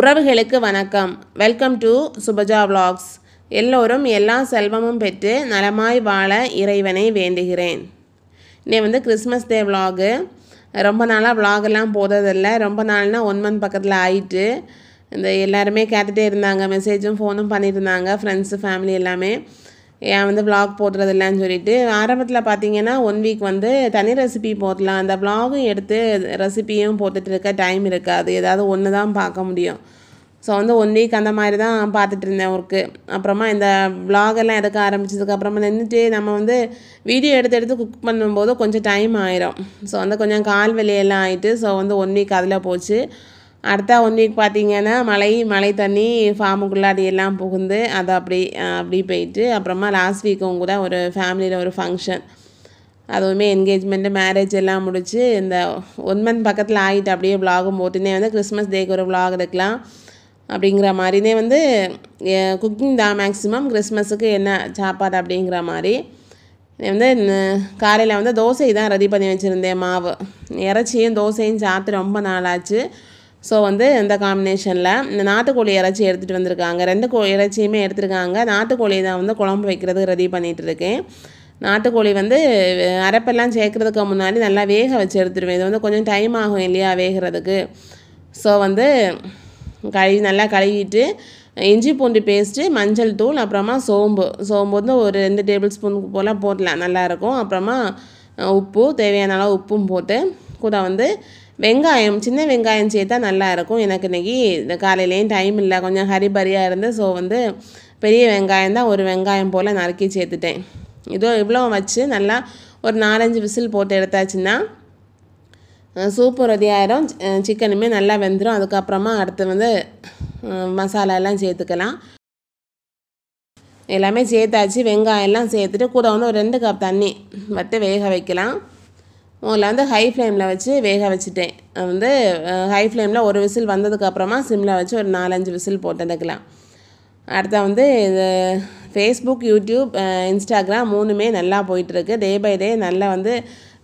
உறவுகளுக்கு வணக்கம் welcome to Subaja vlogs எல்லோரும் எல்லா செல்வமும் பெற்று நலமாய் வாழ இறைவனை வேண்டுகிறேன் இன்னை வந்து கிறிஸ்மஸ் டே விலாகு ரொம்ப நாளாக விலாகெல்லாம் போதில்லை ரொம்ப நாள்னால் ஒன் மந்த் பக்கத்தில் ஆயிட்டு இந்த எல்லாருமே கேட்டுகிட்டே இருந்தாங்க மெசேஜும் ஃபோனும் பண்ணியிருந்தாங்க ஃப்ரெண்ட்ஸு ஃபேமிலி எல்லாமே ஏன் வந்து விலாக் போடுறதில்லன்னு சொல்லிட்டு ஆரம்பத்தில் பார்த்தீங்கன்னா ஒன் வீக் வந்து தனி ரெசிபி போடலாம் அந்த விலாகும் எடுத்து ரெசிபியும் போட்டுட்டு இருக்க டைம் இருக்காது ஏதாவது ஒன்று தான் பார்க்க முடியும் ஸோ வந்து ஒன் வீக் அந்த மாதிரி தான் பார்த்துட்டு இருந்தேன் ஒர்க்கு அப்புறமா இந்த எல்லாம் எடுக்க ஆரம்பிச்சதுக்கப்புறமா நின்றுட்டு நம்ம வந்து வீடியோ எடுத்து எடுத்து குக் பண்ணும்போது கொஞ்சம் டைம் ஆயிரும் ஸோ வந்து கொஞ்சம் கால் வெளியெல்லாம் ஆகிட்டு ஸோ வந்து ஒன் வீக் அதில் போச்சு அடுத்த ஒன் வீக் பார்த்திங்கன்னா மழை மழை தண்ணி ஃபார்முக்குள்ளே அது எல்லாம் புகுந்து அது அப்படி அப்படி போயிட்டு அப்புறமா லாஸ்ட் வீக்கும் கூட ஒரு ஃபேமிலியில் ஒரு ஃபங்க்ஷன் அதுவுமே என்கேஜ்மெண்ட்டு மேரேஜ் எல்லாம் முடித்து இந்த ஒன் மந்த் பக்கத்தில் ஆகிட்டு அப்படியே விலாகும் போட்டுனே வந்து கிறிஸ்மஸ் டேக்கு ஒரு விலாக் எடுக்கலாம் அப்படிங்கிற மாதிரினே வந்து குக்கிங் தான் மேக்ஸிமம் கிறிஸ்மஸுக்கு என்ன சாப்பாடு அப்படிங்கிற மாதிரி வந்து காலையில் வந்து தோசை தான் ரெடி பண்ணி வச்சுருந்தேன் மாவு இறச்சியும் தோசையும் சாத்து ரொம்ப நாளாச்சு ஸோ வந்து இந்த காம்பினேஷனில் இந்த நாட்டுக்கோழி இறைச்சி எடுத்துகிட்டு வந்திருக்காங்க ரெண்டு கோ இறைச்சியுமே எடுத்துருக்காங்க நாட்டுக்கோழி தான் வந்து குழம்பு வைக்கிறதுக்கு ரெடி பண்ணிகிட்டு இருக்கேன் நாட்டுக்கோழி வந்து அரைப்பெல்லாம் சேர்க்குறதுக்கு முன்னாடி நல்லா வேக வச்சு எடுத்துடுவேன் இது வந்து கொஞ்சம் டைம் ஆகும் இல்லையா வேகிறதுக்கு ஸோ வந்து கழுவி நல்லா கழுவிட்டு இஞ்சி பூண்டு பேஸ்ட்டு மஞ்சள் தூள் அப்புறமா சோம்பு சோம்பு வந்து ஒரு ரெண்டு டேபிள் ஸ்பூனுக்கு போல் போடலாம் நல்லாயிருக்கும் அப்புறமா உப்பு தேவையான அளவு உப்பும் போட்டு கூட வந்து வெங்காயம் சின்ன வெங்காயம் சேர்த்தா நல்லாயிருக்கும் எனக்கு இன்றைக்கி இந்த காலையிலேயும் டைம் இல்லை கொஞ்சம் ஹரிபரியாக இருந்து ஸோ வந்து பெரிய வெங்காயம் தான் ஒரு வெங்காயம் போல் நறுக்கி சேர்த்துட்டேன் இதோ இவ்வளோ வச்சு நல்லா ஒரு நாலஞ்சு விசில் போட்டு எடுத்தாச்சுன்னா சூப்பு ரெடி சிக்கனுமே நல்லா வெந்துடும் அதுக்கப்புறமா அடுத்து வந்து மசாலாலாம் சேர்த்துக்கலாம் எல்லாமே சேர்த்தாச்சு வெங்காயம்லாம் சேர்த்துட்டு கூட வந்து ஒரு ரெண்டு கப் தண்ணி வத்து வேக வைக்கலாம் முதல்ல வந்து ஹை ஃப்ளேமில் வச்சு வேக வச்சுட்டேன் வந்து ஹை ஃப்ளேமில் ஒரு விசில் வந்ததுக்கப்புறமா சிம்மில் வச்சு ஒரு நாலஞ்சு விசில் போட்டதுக்கலாம் அடுத்த வந்து இது ஃபேஸ்புக் யூடியூப் இன்ஸ்டாகிராம் மூணுமே நல்லா போயிட்டுருக்கு டே பை டே நல்லா வந்து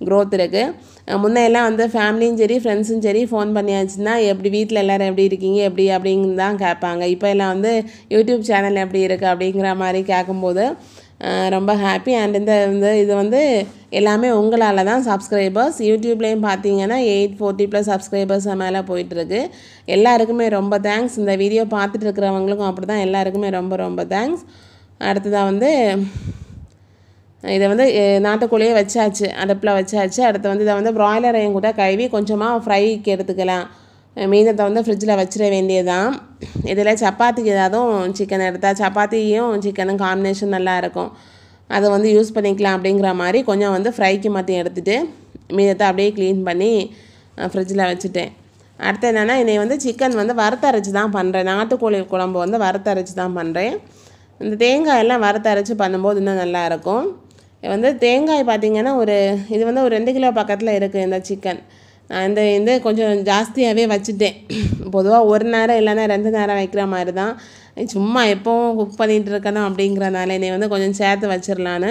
க்ரோத் இருக்குது முன்னையெல்லாம் வந்து ஃபேமிலியும் சரி ஃப்ரெண்ட்ஸும் சரி ஃபோன் பண்ணியாச்சுன்னா எப்படி வீட்டில் எல்லோரும் எப்படி இருக்கீங்க எப்படி அப்படின்னு தான் கேட்பாங்க இப்போ எல்லாம் வந்து யூடியூப் சேனல் எப்படி இருக்குது அப்படிங்கிற மாதிரி கேட்கும்போது ரொம்ப ஹாப்பி அண்ட் இந்த இந்த இது வந்து எல்லாமே உங்களால் தான் சப்ஸ்கிரைபர்ஸ் யூடியூப்லேயும் பார்த்தீங்கன்னா எயிட் ஃபோர்ட்டி ப்ளஸ் சப்ஸ்கிரைபர்ஸ் மேலே போயிட்டுருக்கு எல்லாருக்குமே ரொம்ப தேங்க்ஸ் இந்த வீடியோ பார்த்துட்டு இருக்கிறவங்களுக்கும் அப்படி தான் எல்லாருக்குமே ரொம்ப ரொம்ப தேங்க்ஸ் அடுத்ததாக வந்து இதை வந்து நாட்டுக்குள்ளேயே வச்சாச்சு அடுப்பில் வச்சாச்சு அடுத்து வந்து இதை வந்து ப்ராய்லரையும் கூட கழுவி கொஞ்சமாக ஃப்ரைக்கு எடுத்துக்கலாம் மீதத்தை வந்து ஃப்ரிட்ஜில் வச்சிட வேண்டியதுதான் இதில் சப்பாத்திக்கு ஏதாவது சிக்கன் எடுத்தால் சப்பாத்தியும் சிக்கனும் காம்பினேஷன் நல்லாயிருக்கும் அதை வந்து யூஸ் பண்ணிக்கலாம் அப்படிங்கிற மாதிரி கொஞ்சம் வந்து ஃப்ரைக்கு மாற்றி எடுத்துகிட்டு மீதத்தை அப்படியே க்ளீன் பண்ணி ஃப்ரிட்ஜில் வச்சுட்டேன் அடுத்து என்னென்னா இனி வந்து சிக்கன் வந்து வறுத்தரைச்சி தான் பண்ணுறேன் நாட்டுக்கோழி குழம்பு வந்து வறுத்தரைச்சி தான் பண்ணுறேன் இந்த தேங்காய் எல்லாம் வறுத்தரைச்சி பண்ணும்போது இன்னும் நல்லாயிருக்கும் வந்து தேங்காய் பார்த்திங்கன்னா ஒரு இது வந்து ஒரு ரெண்டு கிலோ பக்கத்தில் இருக்குது இந்த சிக்கன் அந்த இந்த கொஞ்சம் ஜாஸ்தியாகவே வச்சுட்டேன் பொதுவாக ஒரு நேரம் இல்லைன்னா ரெண்டு நேரம் வைக்கிற மாதிரி தான் சும்மா எப்போவும் குக் பண்ணிகிட்டு இருக்கணும் அப்படிங்கிறனால என்னை வந்து கொஞ்சம் சேர்த்து வச்சிடலான்னு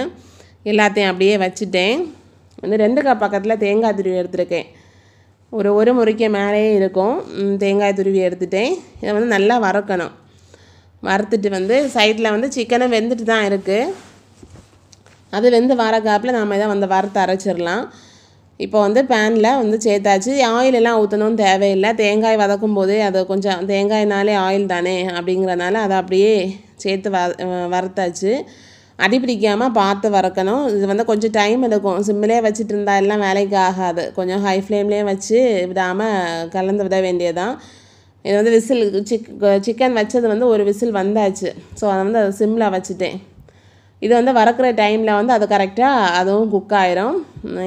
எல்லாத்தையும் அப்படியே வச்சுட்டேன் வந்து ரெண்டு கப் பக்கத்தில் தேங்காய் துருவி எடுத்திருக்கேன் ஒரு ஒரு முறைக்கு மேலேயே இருக்கும் தேங்காய் துருவி எடுத்துட்டேன் இதை வந்து நல்லா வறுக்கணும் வறுத்துட்டு வந்து சைடில் வந்து சிக்கனும் வெந்துட்டு தான் இருக்குது அது வெந்து வர காப்பில் நாம் இதை வந்து வறுத்து அரைச்சிடலாம் இப்போ வந்து பேனில் வந்து சேர்த்தாச்சு ஆயிலெல்லாம் ஊற்றணும்னு தேவையில்லை தேங்காய் வதக்கும் போதே அது கொஞ்சம் தேங்காய்னாலே ஆயில் தானே அப்படிங்கிறதுனால அதை அப்படியே சேர்த்து வ வறுத்தாச்சு அடிப்பிடிக்காமல் பார்த்து வறக்கணும் இது வந்து கொஞ்சம் டைம் எடுக்கும் சிம்மிலே வச்சுட்டு இருந்தால் எல்லாம் வேலைக்கு ஆகாது கொஞ்சம் ஹை ஃப்ளேம்லேயே வச்சு விடாமல் கலந்து விட வேண்டியதுதான் இது வந்து விசில் சிக் சிக்கன் வச்சது வந்து ஒரு விசில் வந்தாச்சு ஸோ அதை வந்து அதை சிம்மில் வச்சுட்டேன் இது வந்து வறுக்கிற டைமில் வந்து அது கரெக்டாக அதுவும் குக் ஆயிரும்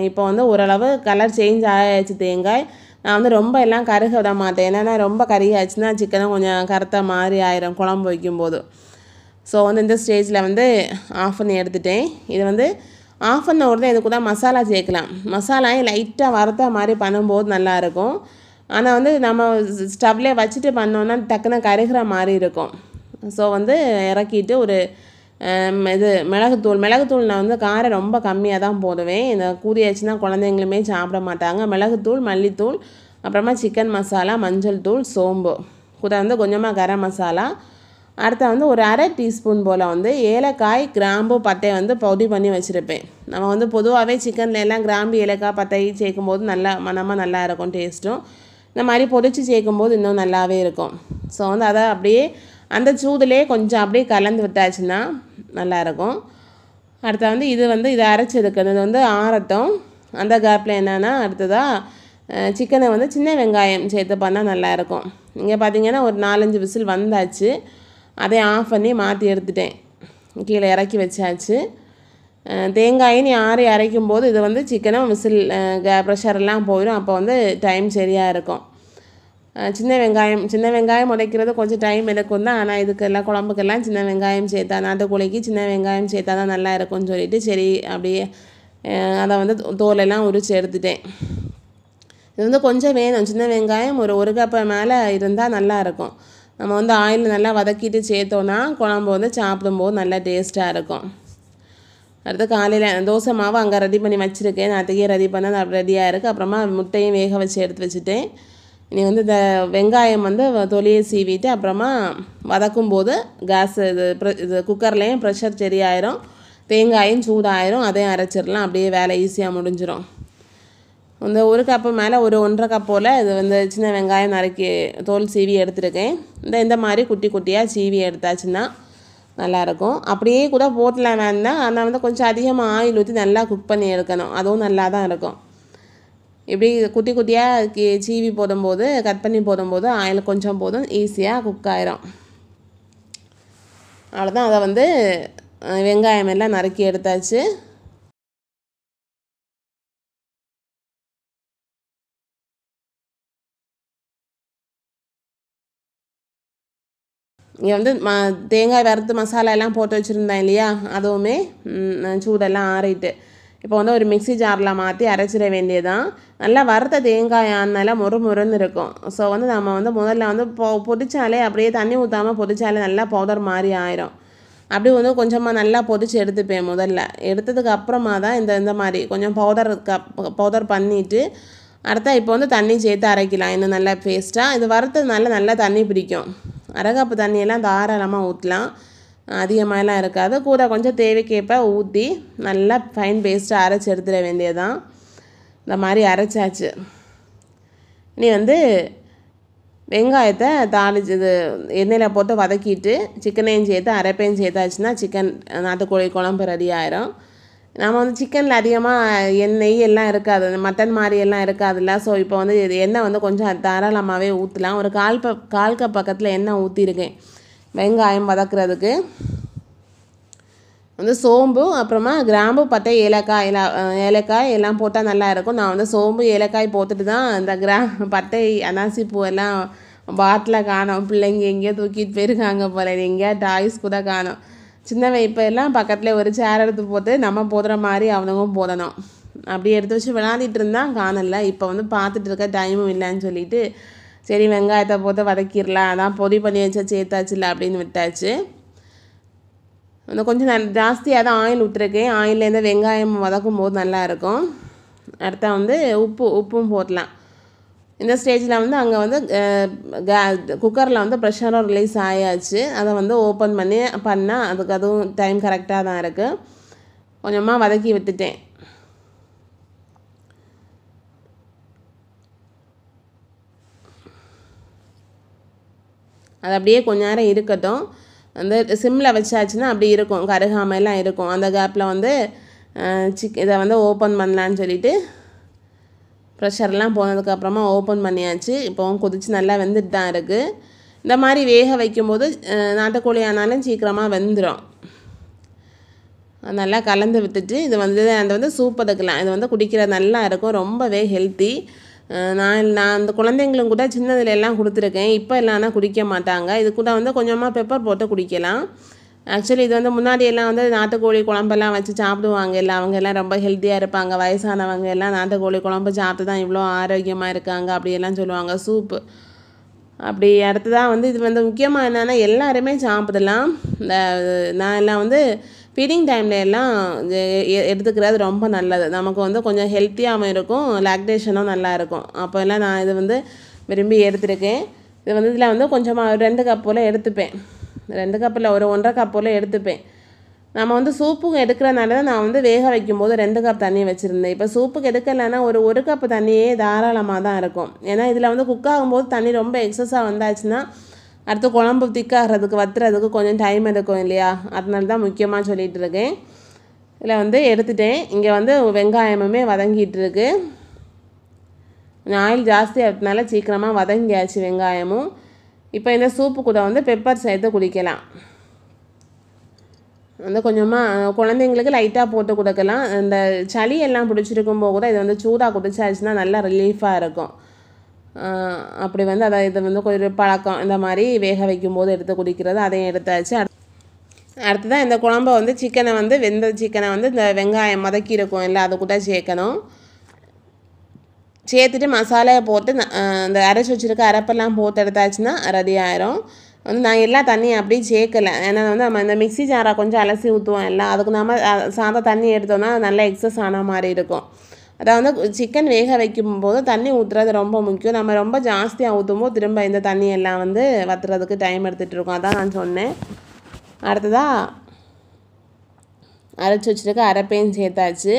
இப்போ வந்து ஓரளவு கலர் சேஞ்ச் ஆயாச்சு தேங்காய் நான் வந்து ரொம்ப எல்லாம் கருக விட மாட்டேன் ஏன்னா ரொம்ப கருகாச்சுன்னா சிக்கனும் கொஞ்சம் கருத்த மாதிரி ஆயிரும் குழம்பு வைக்கும்போது ஸோ வந்து இந்த ஸ்டேஜில் வந்து ஆஃப் பண்ணி எடுத்துட்டேன் இது வந்து ஆஃப் பண்ண உடனே இது கூட மசாலா சேர்க்கலாம் மசாலாயை லைட்டாக வறுத்த மாதிரி பண்ணும்போது நல்லாயிருக்கும் ஆனால் வந்து நம்ம ஸ்டவ்லேயே வச்சுட்டு பண்ணோன்னா டக்குன்னு கருகிற மாதிரி இருக்கும் ஸோ வந்து இறக்கிட்டு ஒரு இது மிளகுத்தூள் மிளகுத்தூள் நான் வந்து காரம் ரொம்ப கம்மியாக தான் போடுவேன் இந்த கூறியாச்சுன்னா குழந்தைங்களுமே சாப்பிட மாட்டாங்க மிளகுத்தூள் மல்லித்தூள் அப்புறமா சிக்கன் மசாலா மஞ்சள் தூள் சோம்பு கூட வந்து கொஞ்சமாக கரம் மசாலா அடுத்த வந்து ஒரு அரை டீஸ்பூன் போல் வந்து ஏலக்காய் கிராம்பு பட்டை வந்து பவுடி பண்ணி வச்சுருப்பேன் நம்ம வந்து பொதுவாகவே சிக்கனில் எல்லாம் கிராம்பு ஏலக்காய் பட்டை சேர்க்கும்போது நல்லா மனமாக நல்லா இருக்கும் டேஸ்ட்டும் இந்த மாதிரி பொடிச்சு சேர்க்கும்போது இன்னும் நல்லாவே இருக்கும் ஸோ வந்து அதை அப்படியே அந்த சூதுலேயே கொஞ்சம் அப்படியே கலந்து விட்டாச்சுன்னா நல்லாயிருக்கும் அடுத்த வந்து இது வந்து இதை அரைச்சி எடுக்கிறது வந்து ஆரட்டும் அந்த கேப்பில் என்னென்னா அடுத்ததாக சிக்கனை வந்து சின்ன வெங்காயம் சேர்த்து பண்ணால் நல்லாயிருக்கும் இங்கே பார்த்தீங்கன்னா ஒரு நாலஞ்சு விசில் வந்தாச்சு அதை ஆஃப் பண்ணி மாற்றி எடுத்துட்டேன் கீழே இறக்கி வச்சாச்சு நீ ஆறி அரைக்கும் போது இது வந்து சிக்கனும் விசில் ப்ரெஷர்லாம் போயிடும் அப்போ வந்து டைம் சரியாக இருக்கும் சின்ன வெங்காயம் சின்ன வெங்காயம் உடைக்கிறது கொஞ்சம் டைம் எடுக்கும் தான் ஆனால் இதுக்கெல்லாம் குழம்புக்கெல்லாம் சின்ன வெங்காயம் சேர்த்தா நாட்டுக்கோழிக்கு சின்ன வெங்காயம் சேர்த்தா தான் நல்லா இருக்கும்னு சொல்லிட்டு சரி அப்படியே அதை வந்து தோலெல்லாம் உரிச்சு எடுத்துட்டேன் இது வந்து கொஞ்சம் வேணும் சின்ன வெங்காயம் ஒரு ஒரு கப்பை மேலே இருந்தால் நல்லாயிருக்கும் நம்ம வந்து ஆயில் நல்லா வதக்கிட்டு சேர்த்தோன்னா குழம்பு வந்து சாப்பிடும்போது நல்லா டேஸ்ட்டாக இருக்கும் அடுத்து காலையில் தோசை மாவு அங்கே ரெடி பண்ணி வச்சுருக்கேன் நான் அத்தையே ரெடி பண்ணால் ரெடியாக இருக்குது அப்புறமா முட்டையும் வேக வச்சு எடுத்து வச்சுட்டேன் நீ வந்து இந்த வெங்காயம் வந்து தொலியை சீவிட்டு அப்புறமா வதக்கும் போது கேஸ் இது இது குக்கர்லேயும் ப்ரெஷர் சரியாயிரும் தேங்காயும் சூடாயிரும் அதையும் அரைச்சிடலாம் அப்படியே வேலை ஈஸியாக முடிஞ்சிடும் இந்த ஒரு கப்பு மேலே ஒரு ஒன்றரை கப் போல் இது வந்து சின்ன வெங்காயம் நறுக்கி தோல் சீவி எடுத்துருக்கேன் இந்த இந்த மாதிரி குட்டி குட்டியாக சீவி எடுத்தாச்சுன்னா நல்லாயிருக்கும் அப்படியே கூட போட்டலாம் வேணுன்னா ஆனால் வந்து கொஞ்சம் அதிகமாக ஆயில் ஊற்றி நல்லா குக் பண்ணி எடுக்கணும் அதுவும் நல்லா தான் இருக்கும் இப்படி குட்டி குட்டியாக சீவி போடும்போது கட் பண்ணி போடும்போது ஆயில் கொஞ்சம் போதும் ஈஸியாக குக் ஆயிரும் அவ்வளோதான் அதை வந்து வெங்காயம் எல்லாம் நறுக்கி எடுத்தாச்சு இங்கே வந்து ம தேங்காய் வறுத்து மசாலா எல்லாம் போட்டு வச்சுருந்தேன் இல்லையா அதுவுமே சூடெல்லாம் ஆறிட்டு இப்போ வந்து ஒரு மிக்சி ஜாரில் மாற்றி அரைச்சிட தான் நல்லா வறுத்த தேங்காயானால மொறு மொறுன்னு இருக்கும் ஸோ வந்து நம்ம வந்து முதல்ல வந்து பொ பொதிச்சாலே அப்படியே தண்ணி ஊற்றாமல் பொதிச்சாலே நல்லா பவுடர் மாதிரி ஆயிரும் அப்படி வந்து கொஞ்சமாக நல்லா பொதிச்சு எடுத்துப்பேன் முதல்ல எடுத்ததுக்கு அப்புறமா தான் இந்த இந்த மாதிரி கொஞ்சம் பவுடர் பவுடர் பண்ணிவிட்டு அடுத்தா இப்போ வந்து தண்ணி சேர்த்து அரைக்கலாம் இன்னும் நல்லா பேஸ்ட்டாக இது வறுத்ததுனால நல்லா தண்ணி பிடிக்கும் அரகப்பு தண்ணியெல்லாம் தாராளமாக ஊற்றலாம் அதிகமாகலாம் இருக்காது கூட கொஞ்சம் தேவைக்கேற்ப ஊற்றி நல்லா ஃபைன் பேஸ்ட்டாக அரைச்சி எடுத்துட வேண்டியதான் இந்த மாதிரி அரைச்சாச்சு இனி வந்து வெங்காயத்தை தாளிச்சு இது எண்ணெயில் போட்டு வதக்கிட்டு சிக்கனையும் சேர்த்து அரைப்பையும் சேர்த்தாச்சுன்னா சிக்கன் நாட்டுக்கோழி குழம்பு ரெடி ஆயிரும் நம்ம வந்து சிக்கனில் அதிகமாக எண்ணெய் எல்லாம் இருக்காது மட்டன் மாதிரி எல்லாம் இருக்காதுல்ல ஸோ இப்போ வந்து எண்ணெய் வந்து கொஞ்சம் தாராளமாகவே ஊற்றலாம் ஒரு கால் ப கால் கப் பக்கத்தில் எண்ணெய் ஊற்றிருக்கேன் வெங்காயம் வதக்கிறதுக்கு வந்து சோம்பு அப்புறமா கிராம்பு பட்டை ஏலக்காய் எல்லாம் ஏலக்காய் எல்லாம் போட்டால் நல்லா இருக்கும் நான் வந்து சோம்பு ஏலக்காய் போட்டுட்டு தான் இந்த கிரா பட்டை அனாசி பூ எல்லாம் பாட்டில் காணும் பிள்ளைங்க எங்கேயோ தூக்கிட்டு போயிருக்காங்க போல எங்கேயா டாய்ஸ் கூட காணும் சின்ன வைப்ப எல்லாம் பக்கத்தில் ஒரு சேர் எடுத்து போட்டு நம்ம போதுற மாதிரி அவனுங்க போதணும் அப்படி எடுத்து வச்சு விளாண்டிட்டு இருந்தால் காணல இப்போ வந்து பார்த்துட்டு இருக்க டைமும் இல்லைன்னு சொல்லிட்டு சரி வெங்காயத்தை போட்டு வதக்கிடலாம் அதான் பொடி பண்ணி வச்சா இல்லை அப்படின்னு விட்டாச்சு இன்னும் கொஞ்சம் நான் ஜாஸ்தியாக தான் ஆயில் விட்டுருக்கேன் ஆயிலேருந்து வெங்காயம் வதக்கும் போது நல்லாயிருக்கும் அடுத்தா வந்து உப்பு உப்பும் போடலாம் இந்த ஸ்டேஜில் வந்து அங்கே வந்து குக்கரில் வந்து ப்ரெஷரும் ரிலீஸ் ஆயாச்சு அதை வந்து ஓப்பன் பண்ணி பண்ணால் அதுக்கு அதுவும் டைம் கரெக்டாக தான் இருக்குது கொஞ்சமாக வதக்கி விட்டுட்டேன் அது அப்படியே கொஞ்ச நேரம் இருக்கட்டும் அந்த சிம்மில் வச்சாச்சுன்னா அப்படி இருக்கும் கருகாமையெல்லாம் இருக்கும் அந்த கேப்பில் வந்து சிக் இதை வந்து ஓப்பன் பண்ணலான்னு சொல்லிவிட்டு ப்ரெஷர்லாம் போனதுக்கப்புறமா ஓப்பன் பண்ணியாச்சு இப்போவும் கொதித்து நல்லா வெந்துட்டு தான் இருக்குது இந்த மாதிரி வேக வைக்கும்போது நாட்டுக்கோழி ஆனாலும் சீக்கிரமாக வெந்துடும் நல்லா கலந்து விட்டுட்டு இது வந்து அந்த வந்து சூப்பதுக்கலாம் இது வந்து குடிக்கிற நல்லா இருக்கும் ரொம்பவே ஹெல்த்தி நான் நான் அந்த குழந்தைங்களும் கூட சின்னதுல எல்லாம் கொடுத்துருக்கேன் இப்போ எல்லாம் குடிக்க மாட்டாங்க இது கூட வந்து கொஞ்சமாக பெப்பர் போட்டு குடிக்கலாம் ஆக்சுவலி இது வந்து முன்னாடி எல்லாம் வந்து நாட்டுக்கோழி குழம்பெல்லாம் வச்சு சாப்பிடுவாங்க இல்லை அவங்க எல்லாம் ரொம்ப ஹெல்த்தியாக இருப்பாங்க வயசானவங்க எல்லாம் நாட்டுக்கோழி குழம்பு சாப்பிட்டு தான் இவ்வளோ ஆரோக்கியமாக இருக்காங்க அப்படியெல்லாம் சொல்லுவாங்க சூப்பு அப்படி அடுத்ததாக வந்து இது வந்து முக்கியமாக என்னென்னா எல்லாருமே சாப்பிடலாம் இந்த நான் எல்லாம் வந்து ஃபீடிங் டைமில் எல்லாம் எடுத்துக்கிறது ரொம்ப நல்லது நமக்கு வந்து கொஞ்சம் ஹெல்த்தியாகவும் இருக்கும் லாக்டேஷனும் நல்லா இருக்கும் அப்போ எல்லாம் நான் இது வந்து விரும்பி எடுத்துருக்கேன் இது வந்து இதில் வந்து கொஞ்சமாக ரெண்டு கப் போல் எடுத்துப்பேன் ரெண்டு கப்பில் ஒரு ஒன்றரை கப் போல் எடுத்துப்பேன் நம்ம வந்து சூப்பு எடுக்கிறனால தான் நான் வந்து வேக வைக்கும்போது ரெண்டு கப் தண்ணி வச்சுருந்தேன் இப்போ சூப்புக்கு எடுக்கலைன்னா ஒரு ஒரு கப் தண்ணியே தாராளமாக தான் இருக்கும் ஏன்னா இதில் வந்து குக் ஆகும்போது தண்ணி ரொம்ப எக்ஸஸாக வந்தாச்சுன்னா அடுத்து குழம்பு திக்காகிறதுக்கு வத்துறதுக்கு கொஞ்சம் டைம் எடுக்கும் இல்லையா அதனால தான் முக்கியமாக சொல்லிகிட்டு இருக்கேன் இதில் வந்து எடுத்துட்டேன் இங்கே வந்து வெங்காயமுமே வதங்கிட்டு இருக்கு ஆயில் ஆகிறதுனால சீக்கிரமாக வதங்கியாச்சு வெங்காயமும் இப்போ இந்த சூப்பு கூட வந்து பெப்பர் சேர்த்து குடிக்கலாம் வந்து கொஞ்சமாக குழந்தைங்களுக்கு லைட்டாக போட்டு கொடுக்கலாம் இந்த சளி எல்லாம் பிடிச்சிருக்கும் போது கூட இது வந்து சூடாக குடிச்சாச்சுன்னா நல்லா ரிலீஃபாக இருக்கும் அப்படி வந்து அதை இதை வந்து கொஞ்சம் பழக்கம் இந்த மாதிரி வேக வைக்கும்போது எடுத்து குடிக்கிறது அதையும் எடுத்தாச்சு அடுத்ததான் இந்த குழம்பை வந்து சிக்கனை வந்து வெந்த சிக்கனை வந்து இந்த வெங்காயம் மதக்கி இருக்கும் இல்லை அது கூட சேர்க்கணும் சேர்த்துட்டு மசாலையை போட்டு இந்த அரைச்சி வச்சுருக்க அரைப்பெல்லாம் போட்டு எடுத்தாச்சுன்னா ரெடி ஆயிரும் வந்து நான் எல்லா தண்ணியும் அப்படியே சேர்க்கலை ஏன்னா வந்து நம்ம இந்த மிக்சி ஜாரை கொஞ்சம் அலசி ஊற்றுவோம் எல்லாம் அதுக்கு நம்ம சாதம் தண்ணி எடுத்தோம்னா நல்லா எக்ஸஸ் ஆன மாதிரி இருக்கும் அதாவது சிக்கன் வேக வைக்கும் போது தண்ணி ஊற்றுறது ரொம்ப முக்கியம் நம்ம ரொம்ப ஜாஸ்தியாக ஊற்றும்போது திரும்ப இந்த தண்ணியெல்லாம் வந்து வத்துறதுக்கு டைம் எடுத்துகிட்டு இருக்கோம் அதான் நான் சொன்னேன் அடுத்ததாக அரைச்சி வச்சுருக்க அரைப்பையும் சேர்த்தாச்சு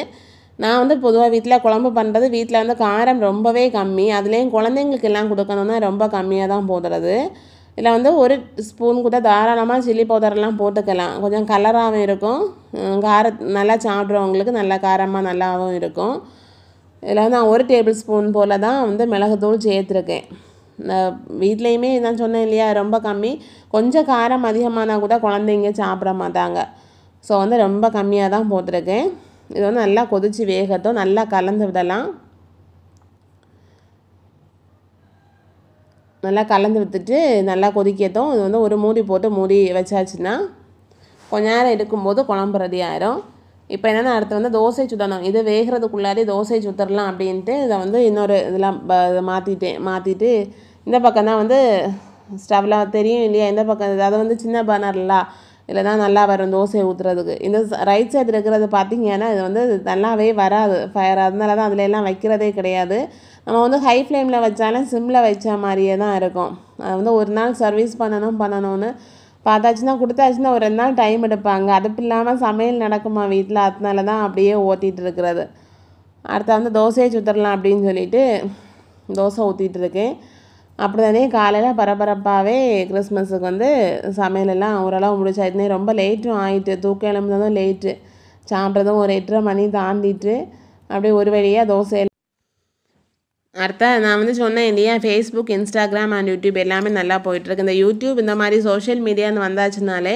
நான் வந்து பொதுவாக வீட்டில் குழம்பு பண்ணுறது வீட்டில் வந்து காரம் ரொம்பவே கம்மி அதுலேயும் குழந்தைங்களுக்கு எல்லாம் கொடுக்கணும்னா ரொம்ப கம்மியாக தான் போடுறது இதில் வந்து ஒரு ஸ்பூன் கூட தாராளமாக சில்லி பவுடர்லாம் போட்டுக்கலாம் கொஞ்சம் கலராகவும் இருக்கும் கார நல்லா சாப்பிட்றவங்களுக்கு நல்லா காரமாக நல்லாவும் இருக்கும் இதில் நான் ஒரு டேபிள் ஸ்பூன் போல் தான் வந்து மிளகுத்தூள் சேர்த்துருக்கேன் இந்த வீட்லேயுமே நான் சொன்னேன் இல்லையா ரொம்ப கம்மி கொஞ்சம் காரம் அதிகமானால் கூட குழந்தைங்க சாப்பிட மாட்டாங்க ஸோ வந்து ரொம்ப கம்மியாக தான் போட்டிருக்கேன் இது வந்து நல்லா கொதித்து வேகட்டும் நல்லா கலந்து விடலாம் நல்லா கலந்து விட்டுட்டு நல்லா கொதிக்கட்டும் இது வந்து ஒரு மூடி போட்டு மூடி வச்சாச்சுன்னா கொஞ்ச நேரம் எடுக்கும்போது குழம்பு ரெடி ஆயிரும் இப்போ என்னென்னா அடுத்து வந்து தோசை சுத்தணும் இது வேகிறதுக்குள்ளாரே தோசை சுத்தரலாம் அப்படின்ட்டு இதை வந்து இன்னொரு இதெல்லாம் மாற்றிட்டேன் மாற்றிட்டு இந்த பக்கம் தான் வந்து ஸ்டவ்லாம் தெரியும் இல்லையா இந்த பக்கம் அதை வந்து சின்ன பர்னர்லாம் இதில் தான் நல்லா வரும் தோசை ஊற்றுறதுக்கு இந்த ரைட் சைடு இருக்கிறது பார்த்திங்கன்னா இது வந்து நல்லாவே வராது ஃபயர் அதனால தான் அதில் எல்லாம் வைக்கிறதே கிடையாது நம்ம வந்து ஹை ஃப்ளேமில் வச்சாலும் சிம்மில் வச்ச மாதிரியே தான் இருக்கும் அது வந்து ஒரு நாள் சர்வீஸ் பண்ணணும் பண்ணணும்னு பார்த்தாச்சுன்னா கொடுத்தாச்சுன்னா ஒரு ரெண்டு நாள் டைம் எடுப்பாங்க அதுவும் இல்லாமல் சமையல் நடக்குமா வீட்டில் அதனால தான் அப்படியே ஓட்டிகிட்டு இருக்கிறது அடுத்த வந்து தோசையை சுத்தரலாம் அப்படின்னு சொல்லிட்டு தோசை ஊற்றிட்டு இருக்கேன் அப்படி தானே காலையில் பரபரப்பாகவே கிறிஸ்மஸுக்கு வந்து சமையலெல்லாம் ஓரளவு முடிச்சாயிடுனே ரொம்ப லேட்டும் ஆகிட்டு தூக்கம் எழும்புனதும் லேட்டு சாப்பிட்றதும் ஒரு எட்டரை மணி தாண்டிட்டு அப்படியே ஒரு வழியாக தோசை அடுத்த நான் வந்து சொன்னேன் இல்லையா ஃபேஸ்புக் இன்ஸ்டாகிராம் அண்ட் யூடியூப் எல்லாமே நல்லா போயிட்டுருக்கு இந்த யூடியூப் இந்த மாதிரி சோஷியல் மீடியான்னு வந்தாச்சுனாலே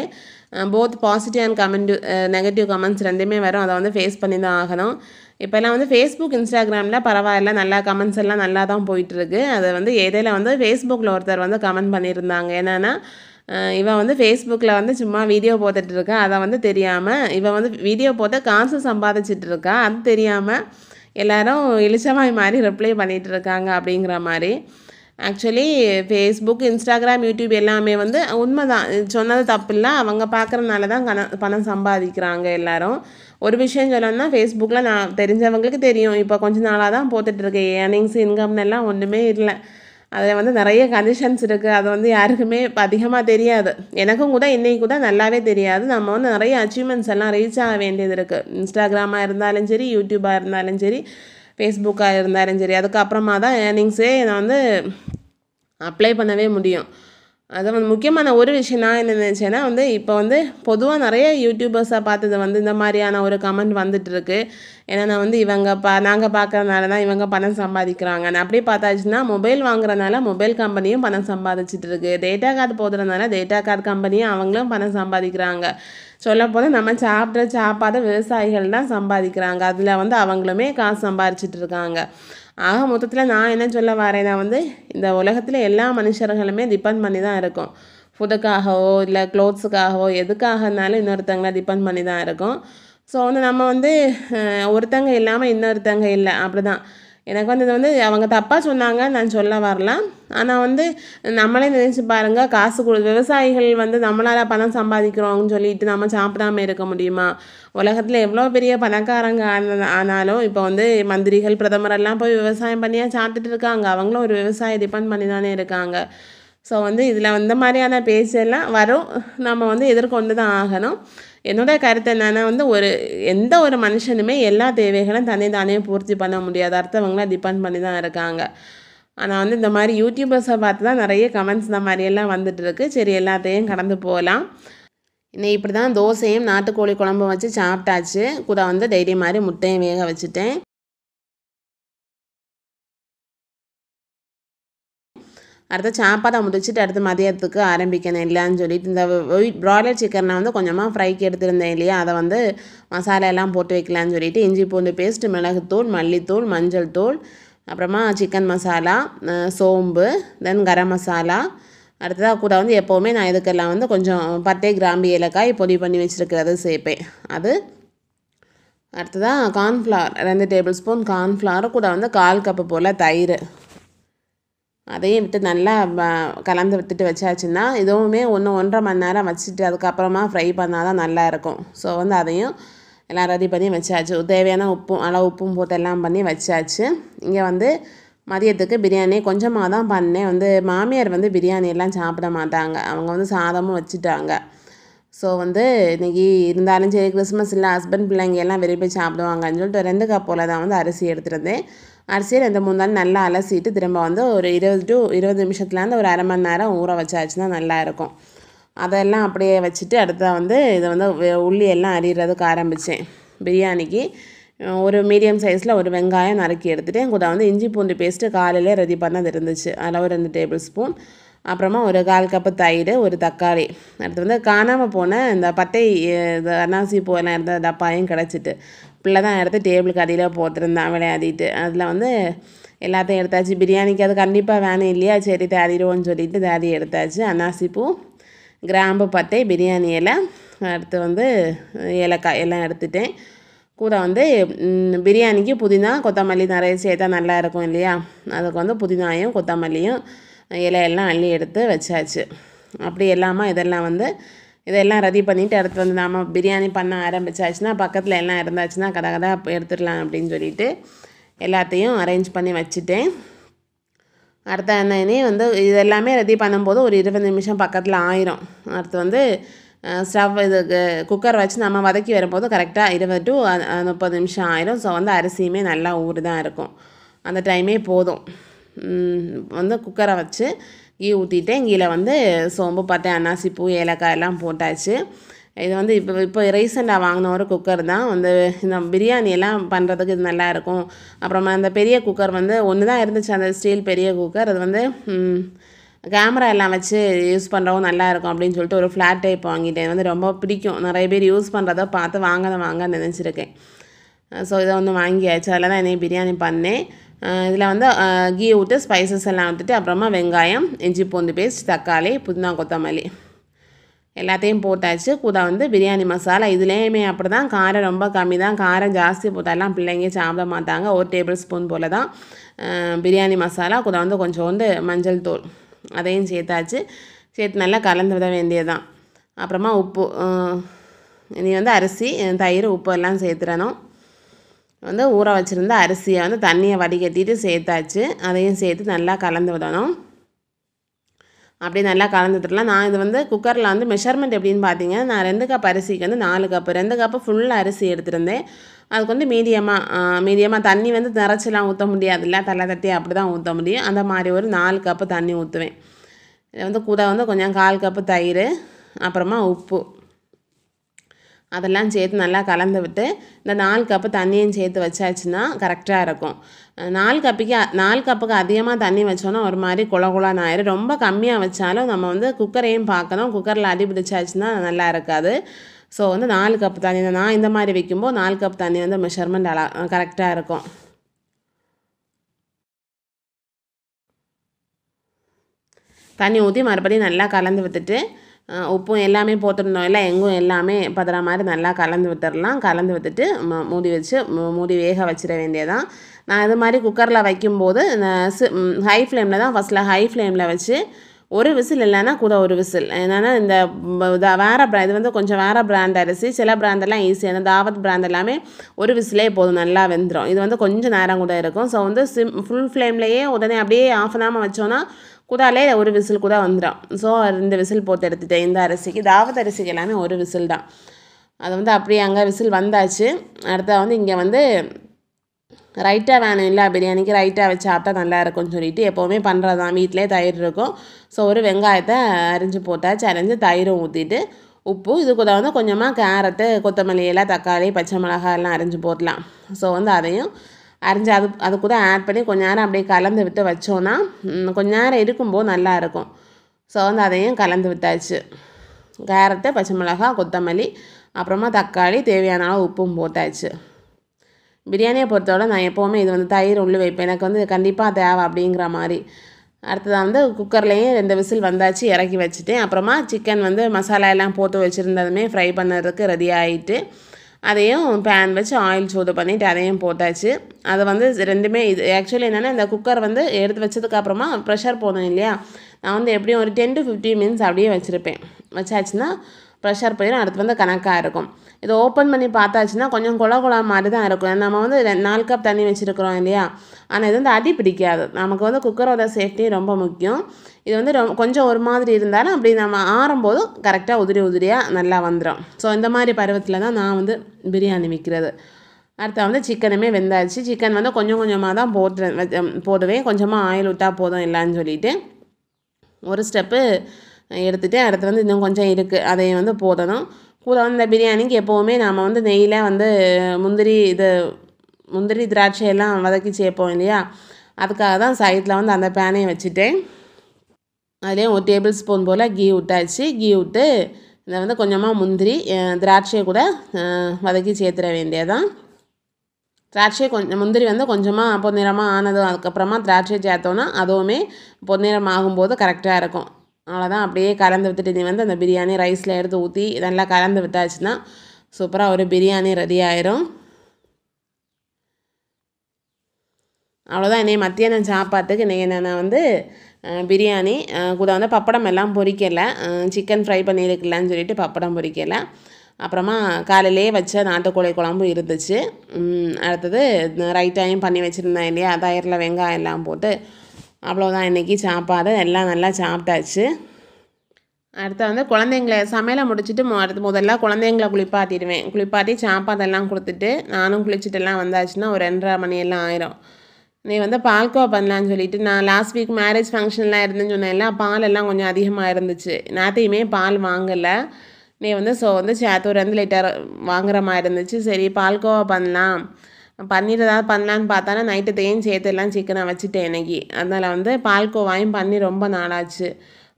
both positive and comment negative comments ரெண்டுமே வரும் அதை வந்து ஃபேஸ் பண்ணி தான் ஆகணும் இப்போல்லாம் வந்து ஃபேஸ்புக் இன்ஸ்டாகிராமில் பரவாயில்ல நல்லா கமெண்ட்ஸ் எல்லாம் நல்லா தான் போயிட்டுருக்கு அதை வந்து எதையில் வந்து ஃபேஸ்புக்கில் ஒருத்தர் வந்து கமெண்ட் பண்ணியிருந்தாங்க என்னென்னா இவன் வந்து ஃபேஸ்புக்கில் வந்து சும்மா வீடியோ போட்டுட்ருக்கா அதை வந்து தெரியாமல் இவன் வந்து வீடியோ போட்டு காசு சம்பாதிச்சிட்ருக்கா அது தெரியாமல் எல்லோரும் எலிசவாய் மாதிரி ரிப்ளை பண்ணிகிட்டு இருக்காங்க அப்படிங்கிற மாதிரி ஆக்சுவலி ஃபேஸ்புக் இன்ஸ்டாகிராம் யூடியூப் எல்லாமே வந்து உண்மை தான் சொன்னது தப்பு இல்லை அவங்க பார்க்குறதுனால தான் கண பணம் சம்பாதிக்கிறாங்க எல்லாரும் ஒரு விஷயம் சொல்லணும்னா ஃபேஸ்புக்கில் நான் தெரிஞ்சவங்களுக்கு தெரியும் இப்போ கொஞ்ச நாளாக தான் போட்டுட்ருக்கேன் ஏர்னிங்ஸ் இன்கம்னு எல்லாம் ஒன்றுமே இல்லை அதில் வந்து நிறைய கண்டிஷன்ஸ் இருக்குது அது வந்து யாருக்குமே இப்போ அதிகமாக தெரியாது எனக்கும் கூட இன்றைக்கி கூட நல்லாவே தெரியாது நம்ம வந்து நிறைய அச்சீவ்மெண்ட்ஸ் எல்லாம் ரீச் ஆக வேண்டியது இருக்குது இன்ஸ்டாகிராமாக இருந்தாலும் சரி யூடியூப்பாக இருந்தாலும் சரி ஃபேஸ்புக்காக இருந்தாலும் சரி அதுக்கப்புறமா தான் ஏர்னிங்ஸே நான் வந்து அப்ளை பண்ணவே முடியும் அதை வந்து முக்கியமான ஒரு விஷயம் நான் என்ன நினச்சேன்னா வந்து இப்போ வந்து பொதுவாக நிறைய யூடியூபர்ஸாக பார்த்தது வந்து இந்த மாதிரியான ஒரு கமெண்ட் வந்துட்டுருக்கு ஏன்னா நான் வந்து இவங்க பா நாங்கள் பார்க்குறதுனால தான் இவங்க பணம் சம்பாதிக்கிறாங்க நான் அப்படியே பார்த்தாச்சுன்னா மொபைல் வாங்குறதுனால மொபைல் கம்பெனியும் பணம் சம்பாதிச்சுட்டு இருக்கு டேட்டா கார்டு போடுறதுனால டேட்டா கார்டு கம்பெனியும் அவங்களும் பணம் சம்பாதிக்கிறாங்க சொல்லப்போனால் நம்ம சாப்பிட்ற சாப்பாடு விவசாயிகள் தான் சம்பாதிக்கிறாங்க அதில் வந்து அவங்களுமே காசு சம்பாதிச்சிட்டு இருக்காங்க ஆக மொத்தத்தில் நான் என்ன சொல்ல வரேன்னா வந்து இந்த உலகத்தில் எல்லா மனுஷர்களுமே டிபெண்ட் பண்ணி தான் இருக்கும் ஃபுட்டுக்காகவோ இல்லை க்ளோத்ஸுக்காகவோ எதுக்காகனாலும் இன்னொருத்தங்களை டிபெண்ட் பண்ணி தான் இருக்கும் ஸோ வந்து நம்ம வந்து ஒருத்தங்க இல்லாமல் இன்னொருத்தங்க இல்லை அப்படி தான் எனக்கு வந்து இது வந்து அவங்க தப்பாக சொன்னாங்கன்னு நான் சொல்ல வரலாம் ஆனால் வந்து நம்மளே நினச்சி பாருங்கள் காசு கொடு விவசாயிகள் வந்து நம்மளால் பணம் சம்பாதிக்கிறோம்னு சொல்லிட்டு நம்ம சாப்பிடாமல் இருக்க முடியுமா உலகத்தில் எவ்வளோ பெரிய பணக்காரங்க ஆனாலும் இப்போ வந்து மந்திரிகள் பிரதமரெல்லாம் போய் விவசாயம் பண்ணியாக சாப்பிட்டுட்டு இருக்காங்க அவங்களும் ஒரு விவசாய டிபெண்ட் பண்ணி தானே இருக்காங்க ஸோ வந்து இதில் இந்த மாதிரியான பேச்செல்லாம் வரும் நம்ம வந்து எதிர்கொண்டு தான் ஆகணும் என்னோடய கருத்து என்னென்னா வந்து ஒரு எந்த ஒரு மனுஷனுமே எல்லா தேவைகளும் தன்னை தானே பூர்த்தி பண்ண முடியாது அடுத்தவங்களாம் டிபெண்ட் பண்ணி தான் இருக்காங்க ஆனால் வந்து இந்த மாதிரி யூடியூபர்ஸை பார்த்து தான் நிறைய கமெண்ட்ஸ் இந்த மாதிரியெல்லாம் வந்துட்டு இருக்கு சரி எல்லாத்தையும் கடந்து போகலாம் இன்னும் இப்படி தான் தோசையும் நாட்டுக்கோழி குழம்பும் வச்சு சாப்பிட்டாச்சு கூட வந்து டெய்லி மாதிரி முட்டையும் வேக வச்சுட்டேன் அடுத்த சாப்பாடை முடிச்சுட்டு அடுத்து மதியத்துக்கு ஆரம்பிக்கணும் இல்லைன்னு சொல்லிட்டு இந்த ப்ராய்லர் சிக்கனை வந்து கொஞ்சமாக ஃப்ரைக்கு எடுத்துருந்தேன் இல்லையா அதை வந்து மசாலா எல்லாம் போட்டு வைக்கலான்னு சொல்லிட்டு இஞ்சி பூண்டு பேஸ்ட் மிளகுத்தூள் மல்லித்தூள் மஞ்சள் தூள் அப்புறமா சிக்கன் மசாலா சோம்பு தென் கரம் மசாலா அடுத்ததாக கூட வந்து எப்போவுமே நான் இதுக்கெல்லாம் வந்து கொஞ்சம் பட்டை கிராம்பு ஏலக்காய் பொடி பண்ணி வச்சுருக்கிறது சேர்ப்பேன் அது அடுத்ததாக கார்ன்ஃப்ளவர் ரெண்டு டேபிள் ஸ்பூன் கார்ன்ஃப்ளவர் கூட வந்து கால் கப்பு போல் தயிர் அதையும் விட்டு நல்லா கலந்து விட்டுட்டு வச்சாச்சுன்னா இதுவுமே ஒன்று ஒன்றரை மணி நேரம் வச்சுட்டு அதுக்கப்புறமா ஃப்ரை பண்ணால் தான் நல்லாயிருக்கும் ஸோ வந்து அதையும் எல்லாம் ரெடி பண்ணி வச்சாச்சு தேவையான உப்பும் அளவு உப்பும் போட்டு எல்லாம் பண்ணி வச்சாச்சு இங்கே வந்து மதியத்துக்கு பிரியாணி கொஞ்சமாக தான் பண்ணேன் வந்து மாமியார் வந்து பிரியாணியெல்லாம் சாப்பிட மாட்டாங்க அவங்க வந்து சாதமும் வச்சுட்டாங்க ஸோ வந்து இன்றைக்கி இருந்தாலும் சரி கிறிஸ்மஸ் இல்லை ஹஸ்பண்ட் பிள்ளைங்க எல்லாம் விரும்பி சாப்பிடுவாங்கன்னு சொல்லிட்டு ரெண்டு கப்போல தான் வந்து அரிசி எடுத்துருந்தேன் அரிசியை ரெண்டு மூணு நாள் நல்லா அலசிட்டு திரும்ப வந்து ஒரு இருபது டு இருபது நிமிஷத்துலேருந்து ஒரு அரை மணி நேரம் ஊற வச்சாச்சுன்னா நல்லாயிருக்கும் அதெல்லாம் அப்படியே வச்சுட்டு அடுத்த வந்து இதை வந்து உள்ளி எல்லாம் அறியறதுக்கு ஆரம்பித்தேன் பிரியாணிக்கு ஒரு மீடியம் சைஸில் ஒரு வெங்காயம் நறுக்கி எடுத்துகிட்டு கூட வந்து இஞ்சி பூண்டு பேஸ்ட்டு காலையில் ரெடி பண்ணது இருந்துச்சு அதில் ஒரு ரெண்டு டேபிள் ஸ்பூன் அப்புறமா ஒரு கால் கப்பு தயிர் ஒரு தக்காளி அடுத்து வந்து காணாமல் போன இந்த பட்டை இது அனாசி பூவெல்லாம் இருந்த டப்பாயும் கிடச்சிட்டு பிள்ளை தான் எடுத்து டேபிளுக்கு அடியில் போட்டிருந்தான் விளையாடிட்டு அதில் வந்து எல்லாத்தையும் எடுத்தாச்சு பிரியாணிக்கு அது கண்டிப்பாக வேணும் இல்லையா சரி தேடிடுவோன்னு சொல்லிட்டு தேடி எடுத்தாச்சு அன்னாசிப்பூ கிராம்பு பட்டை பிரியாணி எல்லாம் அடுத்து வந்து ஏலக்காய் எல்லாம் எடுத்துட்டேன் கூட வந்து பிரியாணிக்கு புதினா கொத்தமல்லி நிறைய சேர்த்தா நல்லா இருக்கும் இல்லையா அதுக்கு வந்து புதினாயும் கொத்தமல்லியும் இலையெல்லாம் அள்ளி எடுத்து வச்சாச்சு அப்படி எல்லாமா இதெல்லாம் வந்து இதெல்லாம் ரெடி பண்ணிவிட்டு அடுத்து வந்து நாம் பிரியாணி பண்ண ஆரம்பித்தாச்சுன்னா பக்கத்தில் எல்லாம் இருந்தாச்சுன்னா கதை கதாக எடுத்துடலாம் அப்படின்னு சொல்லிட்டு எல்லாத்தையும் அரேஞ்ச் பண்ணி வச்சுட்டேன் அடுத்த என்னன்னே வந்து இது எல்லாமே ரெடி பண்ணும்போது ஒரு இருபது நிமிஷம் பக்கத்தில் ஆயிரும் அடுத்து வந்து ஸ்டவ் இது குக்கர் வச்சு நம்ம வதக்கி வரும்போது கரெக்டாக இருபது டு முப்பது நிமிஷம் ஆயிரும் ஸோ வந்து அரிசியுமே நல்லா ஊறு தான் இருக்கும் அந்த டைமே போதும் வந்து குக்கரை வச்சு கீ ஊற்றிட்டு கீழே வந்து சோம்பு பார்த்து அன்னாசி பூ ஏலக்காய் எல்லாம் போட்டாச்சு இது வந்து இப்போ இப்போ ரீசெண்டாக வாங்கின ஒரு குக்கர் தான் வந்து இந்த பிரியாணியெல்லாம் பண்ணுறதுக்கு இது நல்லாயிருக்கும் அப்புறமா அந்த பெரிய குக்கர் வந்து ஒன்று தான் இருந்துச்சு அந்த ஸ்டீல் பெரிய குக்கர் அது வந்து கேமரா எல்லாம் வச்சு யூஸ் பண்ணுறவும் நல்லாயிருக்கும் அப்படின்னு சொல்லிட்டு ஒரு ஃப்ளாட் டைப் வாங்கிட்டேன் வந்து ரொம்ப பிடிக்கும் நிறைய பேர் யூஸ் பண்ணுறத பார்த்து வாங்கதை வாங்க நினச்சிருக்கேன் ஸோ இதை வந்து வாங்கியாச்சு அதில் தான் என்னை பிரியாணி பண்ணேன் இதில் வந்து கீயை விட்டு ஸ்பைசஸ் எல்லாம் வந்துட்டு அப்புறமா வெங்காயம் இஞ்சி பூண்டு பேஸ்ட் தக்காளி புதினா கொத்தமல்லி எல்லாத்தையும் போட்டாச்சு கூட வந்து பிரியாணி மசாலா இதுலேயுமே அப்படி தான் காரம் ரொம்ப கம்மி தான் காரம் ஜாஸ்தி போட்டாலாம் பிள்ளைங்க சாப்பிட மாட்டாங்க ஒரு டேபிள் ஸ்பூன் போல் தான் பிரியாணி மசாலா கூட வந்து கொஞ்சோண்டு மஞ்சள் தூள் அதையும் சேர்த்தாச்சு சேர்த்து நல்லா கலந்து விட வேண்டியது தான் அப்புறமா உப்பு இனி வந்து அரிசி தயிர் உப்பு எல்லாம் சேர்த்துறணும் வந்து ஊற வச்சுருந்த அரிசியை வந்து தண்ணியை வடிகட்டிட்டு சேர்த்தாச்சு அதையும் சேர்த்து நல்லா கலந்து விடணும் அப்படியே நல்லா கலந்துட்டுலாம் நான் இது வந்து குக்கரில் வந்து மெஷர்மெண்ட் எப்படின்னு பார்த்தீங்கன்னா நான் ரெண்டு கப் அரிசிக்கு வந்து நாலு கப்பு ரெண்டு கப்பு ஃபுல் அரிசி எடுத்துருந்தேன் அதுக்கு வந்து மீடியமாக மீடியமாக தண்ணி வந்து நிறச்சிலாம் ஊற்ற முடியாது இல்லை தலை தட்டி அப்படி தான் ஊற்ற முடியும் அந்த மாதிரி ஒரு நாலு கப்பு தண்ணி ஊற்றுவேன் இதை வந்து கூட வந்து கொஞ்சம் கால் கப்பு தயிர் அப்புறமா உப்பு அதெல்லாம் சேர்த்து நல்லா கலந்து விட்டு இந்த நாலு கப்பு தண்ணியும் சேர்த்து வச்சாச்சுன்னா கரெக்டாக இருக்கும் நாலு கப்புக்கு நாலு கப்புக்கு அதிகமாக தண்ணி வச்சோன்னா ஒரு மாதிரி குள குளம் ஆயிரும் ரொம்ப கம்மியாக வச்சாலும் நம்ம வந்து குக்கரையும் பார்க்கணும் குக்கரில் அடி பிடிச்சாச்சுன்னா நல்லா இருக்காது ஸோ வந்து நாலு கப்பு தண்ணி நான் இந்த மாதிரி வைக்கும்போது நாலு கப் தண்ணி வந்து மெஷர்மெண்ட் அலா கரெக்டாக இருக்கும் தண்ணி ஊற்றி மறுபடியும் நல்லா கலந்து விட்டுட்டு உப்பும் எல்லாமே போட்டிருந்தோம் இல்லை எங்கும் எல்லாமே பதற மாதிரி நல்லா கலந்து விட்டுடலாம் கலந்து விட்டுட்டு மூடி வச்சு மூடி வேக வச்சிட வேண்டியதான் நான் இது மாதிரி குக்கரில் வைக்கும்போது ஹை ஃப்ளேமில் தான் ஃபஸ்ட்டில் ஹை ஃப்ளேமில் வச்சு ஒரு விசில் இல்லைன்னா கூட ஒரு விசில் என்னென்னா இந்த வேறு ப்ரா இது வந்து கொஞ்சம் வேறு பிராண்ட் அரிசி சில பிராண்டெல்லாம் ஈஸியாக இந்த தாவத் பிராண்ட் எல்லாமே ஒரு விசிலே போதும் நல்லா வெந்துடும் இது வந்து கொஞ்சம் நேரம் கூட இருக்கும் ஸோ வந்து சிம் ஃபுல் ஃப்ளேம்லேயே உடனே அப்படியே ஆஃப் அன் ஹவர் வச்சோன்னா குதாலே ஒரு விசில் கூட வந்துடும் ஸோ இந்த விசில் போட்டு எடுத்துட்டேன் இந்த அரிசிக்கு தாவத அரிசிக்கு எல்லாமே ஒரு விசில் தான் அது வந்து அப்படியே அங்கே விசில் வந்தாச்சு அடுத்தது வந்து இங்கே வந்து ரைட்டாக வேணும் இல்லை பிரியாணிக்கு ரைட்டாக வச்சு சாப்பிட்டா நல்லா இருக்கும்னு சொல்லிட்டு எப்போவுமே பண்ணுறது தான் வீட்டிலே தயிர் இருக்கும் ஸோ ஒரு வெங்காயத்தை அரிஞ்சு போட்டாச்சு அரிஞ்சு தயிரும் ஊற்றிட்டு உப்பு இது கூட வந்து கொஞ்சமாக கேரட்டு கொத்தமல்லி எல்லாம் தக்காளி பச்சை மிளகாயெல்லாம் எல்லாம் அரிஞ்சு போடலாம் ஸோ வந்து அதையும் அரைஞ்சி அது அது கூட ஆட் பண்ணி கொஞ்ச நேரம் அப்படியே கலந்து விட்டு வச்சோன்னா கொஞ்ச நேரம் இருக்கும்போது நல்லாயிருக்கும் ஸோ வந்து அதையும் கலந்து விட்டாச்சு கேரட்டு பச்சை மிளகாய் கொத்தமல்லி அப்புறமா தக்காளி தேவையான அளவு உப்பும் போட்டாச்சு பிரியாணியை பொறுத்தவரை நான் எப்போவுமே இது வந்து தயிர் உள்ளே வைப்பேன் எனக்கு வந்து கண்டிப்பாக தேவை அப்படிங்கிற மாதிரி அடுத்ததாக வந்து குக்கர்லேயும் ரெண்டு விசில் வந்தாச்சு இறக்கி வச்சுட்டேன் அப்புறமா சிக்கன் வந்து மசாலா எல்லாம் போட்டு வச்சுருந்ததுமே ஃப்ரை பண்ணுறதுக்கு ரெடி ஆகிட்டு அதையும் பேன் வச்சு ஆயில் சூடு பண்ணிவிட்டு அதையும் போட்டாச்சு அதை வந்து ரெண்டுமே இது ஆக்சுவலி என்னென்னா இந்த குக்கர் வந்து எடுத்து வச்சதுக்கப்புறமா ப்ரெஷர் போடணும் இல்லையா நான் வந்து எப்படியும் ஒரு டென் டு ஃபிஃப்டீன் மினிட்ஸ் அப்படியே வச்சுருப்பேன் வச்சாச்சுன்னா ப்ரெஷர் பண்ணிடும் அடுத்து வந்து கணக்காக இருக்கும் இதை ஓப்பன் பண்ணி பார்த்தாச்சுன்னா கொஞ்சம் குள குழா மாதிரி தான் இருக்கும் நம்ம வந்து நாலு கப் தண்ணி வச்சுருக்குறோம் இல்லையா ஆனால் இது வந்து அடி பிடிக்காது நமக்கு வந்து குக்கரோட சேஃப்டி ரொம்ப முக்கியம் இது வந்து ரொ கொஞ்சம் ஒரு மாதிரி இருந்தாலும் அப்படி நம்ம ஆறும்போதும் கரெக்டாக உதிரி உதிரியாக நல்லா வந்துடும் ஸோ இந்த மாதிரி பருவத்தில் தான் நான் வந்து பிரியாணி விற்கிறது அடுத்த வந்து சிக்கனுமே வெந்தாச்சு சிக்கன் வந்து கொஞ்சம் கொஞ்சமாக தான் போட்டு போடுவேன் கொஞ்சமாக ஆயில் விட்டால் போதும் இல்லைன்னு சொல்லிவிட்டு ஒரு ஸ்டெப்பு எடுத்துகிட்டு அடுத்து வந்து இன்னும் கொஞ்சம் இருக்குது அதையும் வந்து போடணும் கூட வந்து இந்த பிரியாணிக்கு எப்போவுமே நாம் வந்து நெய்யில் வந்து முந்திரி இது முந்திரி திராட்சை எல்லாம் வதக்கி சேர்ப்போம் இல்லையா அதுக்காக தான் சைடில் வந்து அந்த பேனையை வச்சுட்டேன் அதிலே ஒரு டேபிள் ஸ்பூன் போல் கீ விட்டாச்சு கீ விட்டு இதை வந்து கொஞ்சமாக முந்திரி திராட்சையை கூட வதக்கி சேர்த்துட வேண்டியதான் திராட்சை கொஞ்சம் முந்திரி வந்து கொஞ்சமாக பொன்னிறமாக ஆனதும் அதுக்கப்புறமா திராட்சை சேர்த்தோன்னா அதுவுமே பொன்னிறம் ஆகும்போது கரெக்டாக இருக்கும் அவ்வளோதான் அப்படியே கலந்து விட்டுட்டு நீ வந்து அந்த பிரியாணி ரைஸில் எடுத்து ஊற்றி நல்லா கலந்து விட்டாச்சுன்னா சூப்பராக ஒரு பிரியாணி ரெடி ஆயிரும் அவ்வளோதான் இன்றைய மத்தியானம் சாப்பாட்டுக்கு இன்றைக்கி நான் வந்து பிரியாணி கூட வந்து பப்படம் எல்லாம் பொரிக்கலை சிக்கன் ஃப்ரை பண்ணியிருக்கலான்னு சொல்லிட்டு பப்படம் பொரிக்கலை அப்புறமா காலையிலே வச்ச நாட்டுக்கோழி குழம்பு இருந்துச்சு அடுத்தது ரைட்டாயும் பண்ணி வச்சுருந்தேன் இல்லையா தயிரில் வெங்காயம் எல்லாம் போட்டு அவ்வளோதான் இன்றைக்கி சாப்பாடு எல்லாம் நல்லா சாப்பிட்டாச்சு அடுத்து வந்து குழந்தைங்கள சமையலை முடிச்சுட்டு அடுத்து முதல்ல குழந்தைங்கள குளிப்பாட்டிடுவேன் குளிப்பாட்டி சாப்பாடெல்லாம் கொடுத்துட்டு நானும் குளிச்சுட்டுலாம் வந்தாச்சுன்னா ஒரு ரெண்டரை மணியெல்லாம் ஆயிரும் நீ வந்து பால்கோவா பண்ணலான்னு சொல்லிட்டு நான் லாஸ்ட் வீக் மேரேஜ் ஃபங்க்ஷன்லாம் இருந்துன்னு பால் பாலெல்லாம் கொஞ்சம் அதிகமாக இருந்துச்சு நேற்றையுமே பால் வாங்கலை நீ வந்து ஸோ வந்து சேத்து ரெண்டு லிட்டர் வாங்குற மாதிரி இருந்துச்சு சரி பால்கோவா பண்ணலாம் பன்னீர் ஏதாவது பண்ணலான்னு பார்த்தானா நைட்டு தேன் சேர்த்துலாம் சிக்கனை வச்சுட்டேன் இன்றைக்கி அதனால் வந்து பால்கோவாயும் பண்ணி ரொம்ப நாளாச்சு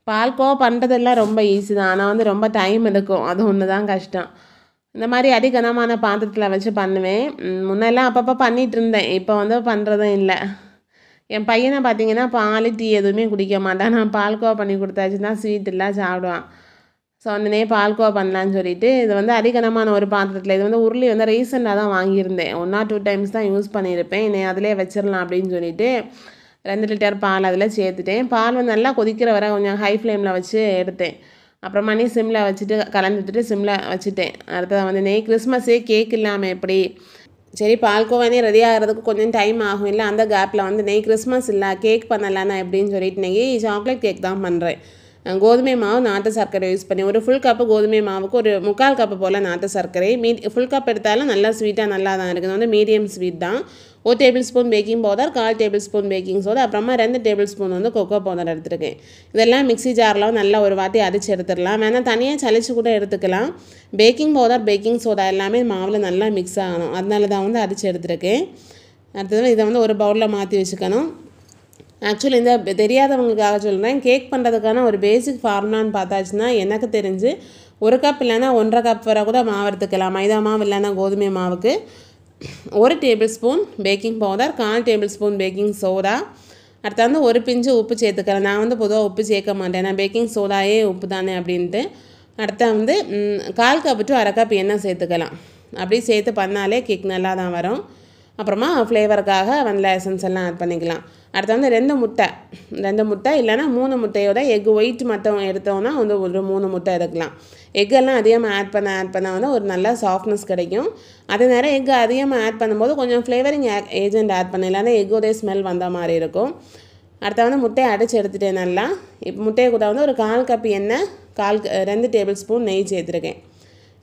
பால்கோவா பண்ணுறதெல்லாம் ரொம்ப ஈஸி தான் ஆனால் வந்து ரொம்ப டைம் எடுக்கும் அது ஒன்று தான் கஷ்டம் இந்த மாதிரி அடிக்கனமான பாத்திரத்தில் வச்சு பண்ணுவேன் முன்னெல்லாம் அப்பப்போ பண்ணிகிட்டு இருந்தேன் இப்போ வந்து பண்ணுறதும் இல்லை என் பையனை பார்த்தீங்கன்னா பால் டீ எதுவுமே குடிக்க மாட்டான் நான் பால்கோவா பண்ணி கொடுத்தாச்சுன்னா ஸ்வீட் எல்லாம் சாப்பிடுவான் ஸோ நே பால்கோவா பண்ணலான்னு சொல்லிட்டு இது வந்து அதிகனமான ஒரு பாத்திரத்தில் இது வந்து உருளி வந்து ரீசெண்டாக தான் வாங்கியிருந்தேன் ஒன் ஆர் டூ டைம்ஸ் தான் யூஸ் பண்ணியிருப்பேன் இனி அதிலே வச்சிடலாம் அப்படின்னு சொல்லிட்டு ரெண்டு லிட்டர் பால் அதில் சேர்த்துட்டேன் பால் வந்து நல்லா கொதிக்கிற வரை கொஞ்சம் ஹை ஃப்ளேமில் வச்சு எடுத்தேன் அப்புறம் மணி சிம்மில் வச்சுட்டு கலந்து விட்டுட்டு சிம்மில் வச்சுட்டேன் அடுத்தது வந்து நெய் கிறிஸ்மஸே கேக் இல்லாமல் எப்படி சரி பால்கோவானே ரெடி ஆகிறதுக்கு கொஞ்சம் டைம் ஆகும் இல்லை அந்த கேப்பில் வந்து நெய் கிறிஸ்மஸ் இல்லை கேக் பண்ணலான்னு எப்படின்னு சொல்லிட்டு நெய் சாக்லேட் கேக் தான் பண்ணுறேன் கோதுமை மாவு நாட்டு சர்க்கரை யூஸ் பண்ணி ஒரு ஃபுல் கப்பு கோதுமை மாவுக்கு ஒரு முக்கால் கப்பு போல் நாட்டு சர்க்கரை மீ ஃபுல் கப் எடுத்தாலும் நல்லா ஸ்வீட்டாக நல்லா தான் இருக்குது வந்து மீடியம் ஸ்வீட் தான் ஒரு டேபிள் ஸ்பூன் பேக்கிங் பவுடர் கால் டேபிள் ஸ்பூன் பேக்கிங் சோடா அப்புறமா ரெண்டு டேபிள் ஸ்பூன் வந்து கொக்கோ பவுடர் எடுத்துருக்கேன் இதெல்லாம் மிக்சி ஜாரில் நல்லா ஒரு வாட்டி அடிச்சு எடுத்துடலாம் வேணால் தனியாக சளிச்சு கூட எடுத்துக்கலாம் பேக்கிங் பவுடர் பேக்கிங் சோடா எல்லாமே மாவில் நல்லா மிக்ஸ் ஆகணும் அதனால தான் வந்து அடிச்சு எடுத்துருக்கேன் அடுத்தது இதை வந்து ஒரு பவுலில் மாற்றி வச்சுக்கணும் ஆக்சுவலி இந்த தெரியாதவங்களுக்காக சொல்கிறேன் கேக் பண்ணுறதுக்கான ஒரு பேசிக் ஃபார்முலான்னு பார்த்தாச்சுன்னா எனக்கு தெரிஞ்சு ஒரு கப் இல்லைன்னா ஒன்றரை கப் வரை கூட மாவு எடுத்துக்கலாம் மைதா மாவு இல்லைன்னா கோதுமை மாவுக்கு ஒரு டேபிள் ஸ்பூன் பேக்கிங் பவுடர் கால் டேபிள் ஸ்பூன் பேக்கிங் சோடா அடுத்து வந்து ஒரு பிஞ்சு உப்பு சேர்த்துக்கிறேன் நான் வந்து பொதுவாக உப்பு சேர்க்க மாட்டேன் நான் பேக்கிங் சோடாயே உப்பு தானே அப்படின்ட்டு அடுத்து வந்து கால் கப் டு அரை கப் எண்ணெய் சேர்த்துக்கலாம் அப்படி சேர்த்து பண்ணாலே கேக் நல்லா தான் வரும் அப்புறமா ஃப்ளேவருக்காக வெண்ணிலா எசன்ஸ் எல்லாம் ஆட் பண்ணிக்கலாம் அடுத்து வந்து ரெண்டு முட்டை ரெண்டு முட்டை இல்லைனா மூணு முட்டையோட எக் ஒயிட் மட்டும் எடுத்தோம்னா வந்து ஒரு மூணு முட்டை எடுக்கலாம் எக்கெல்லாம் அதிகமாக ஆட் பண்ண ஆட் பண்ண வந்து ஒரு நல்ல சாஃப்ட்னஸ் கிடைக்கும் அதே நேரம் எக் அதிகமாக ஆட் பண்ணும்போது கொஞ்சம் ஃப்ளேவரிங் ஏஜென்ட் ஆட் பண்ண இல்லைனா எக்கோடைய ஸ்மெல் வந்த மாதிரி இருக்கும் அடுத்த வந்து முட்டையை அடைச்சி எடுத்துகிட்டேன் நல்லா இப்போ முட்டையை கூட வந்து ஒரு கால் கப் எண்ணெய் கால் ரெண்டு டேபிள் ஸ்பூன் நெய் சேர்த்துருக்கேன்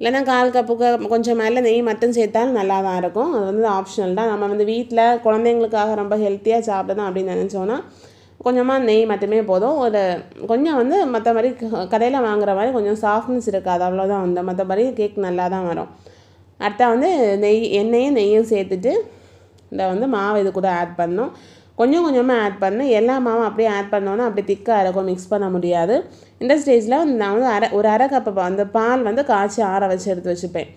இல்லைனா கால் கப்புக்கு கொஞ்சம் மேலே நெய் மட்டும் சேர்த்தாலும் நல்லா தான் இருக்கும் அது வந்து ஆப்ஷனல் தான் நம்ம வந்து வீட்டில் குழந்தைங்களுக்காக ரொம்ப ஹெல்த்தியாக சாப்பிடணும் அப்படின்னு நினச்சோன்னா கொஞ்சமாக நெய் மட்டுமே போதும் ஒரு கொஞ்சம் வந்து மற்ற மாதிரி கடையில் வாங்குற மாதிரி கொஞ்சம் சாஃப்ட்னஸ் இருக்காது அவ்வளோதான் வந்து மற்றபடி கேக் நல்லா தான் வரும் அடுத்தா வந்து நெய் எண்ணெயும் நெய்யும் சேர்த்துட்டு இந்த வந்து மாவு இது கூட ஆட் பண்ணணும் கொஞ்சம் கொஞ்சமாக ஆட் பண்ணேன் எல்லா மாவும் அப்படியே ஆட் பண்ணோன்னா அப்படி திக்காக இருக்கும் மிக்ஸ் பண்ண முடியாது இந்த ஸ்டேஜில் நான் வந்து அரை ஒரு அரை கப்பு அந்த பால் வந்து காய்ச்சி ஆற வச்சு எடுத்து வச்சுப்பேன்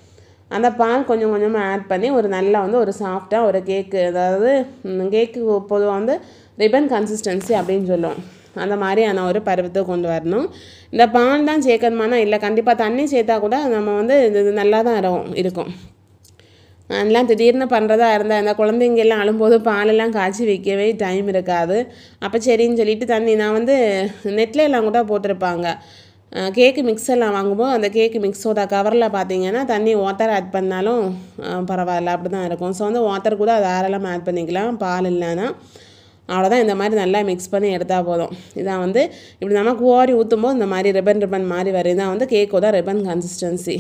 அந்த பால் கொஞ்சம் கொஞ்சமாக ஆட் பண்ணி ஒரு நல்லா வந்து ஒரு சாஃப்டாக ஒரு கேக்கு அதாவது கேக்கு பொதுவாக வந்து ரிபன் கன்சிஸ்டன்சி அப்படின்னு சொல்லுவோம் அந்த மாதிரியான ஒரு பருவத்தை கொண்டு வரணும் இந்த பால் தான் சேர்க்கணுமானா இல்லை கண்டிப்பாக தண்ணி சேர்த்தா கூட நம்ம வந்து இது நல்லா தான் இருக்கும் எல்லாம் திடீர்னு பண்ணுறதா இருந்தால் இந்த குழந்தைங்க எல்லாம் அழும்போது பாலெல்லாம் காய்ச்சி வைக்கவே டைம் இருக்காது அப்போ சரின்னு சொல்லிட்டு தண்ணி நான் வந்து நெட்லே எல்லாம் கூட போட்டிருப்பாங்க கேக்கு மிக்ஸெல்லாம் வாங்கும்போது அந்த கேக்கு மிக்ஸோட கவரில் பார்த்தீங்கன்னா தண்ணி வாட்டர் ஆட் பண்ணாலும் பரவாயில்ல அப்படி தான் இருக்கும் ஸோ வந்து வாட்டர் கூட தாராளமாக ஆட் பண்ணிக்கலாம் பால் இல்லைன்னா அவ்வளோதான் இந்த மாதிரி நல்லா மிக்ஸ் பண்ணி எடுத்தால் போதும் இதான் வந்து இப்படி நம்ம குவாரி ஊற்றும் போது இந்த மாதிரி ரிப்பன் ரிப்பன் மாதிரி வரும் இதான் வந்து கேக்கோட ரிப்பன் கன்சிஸ்டன்சி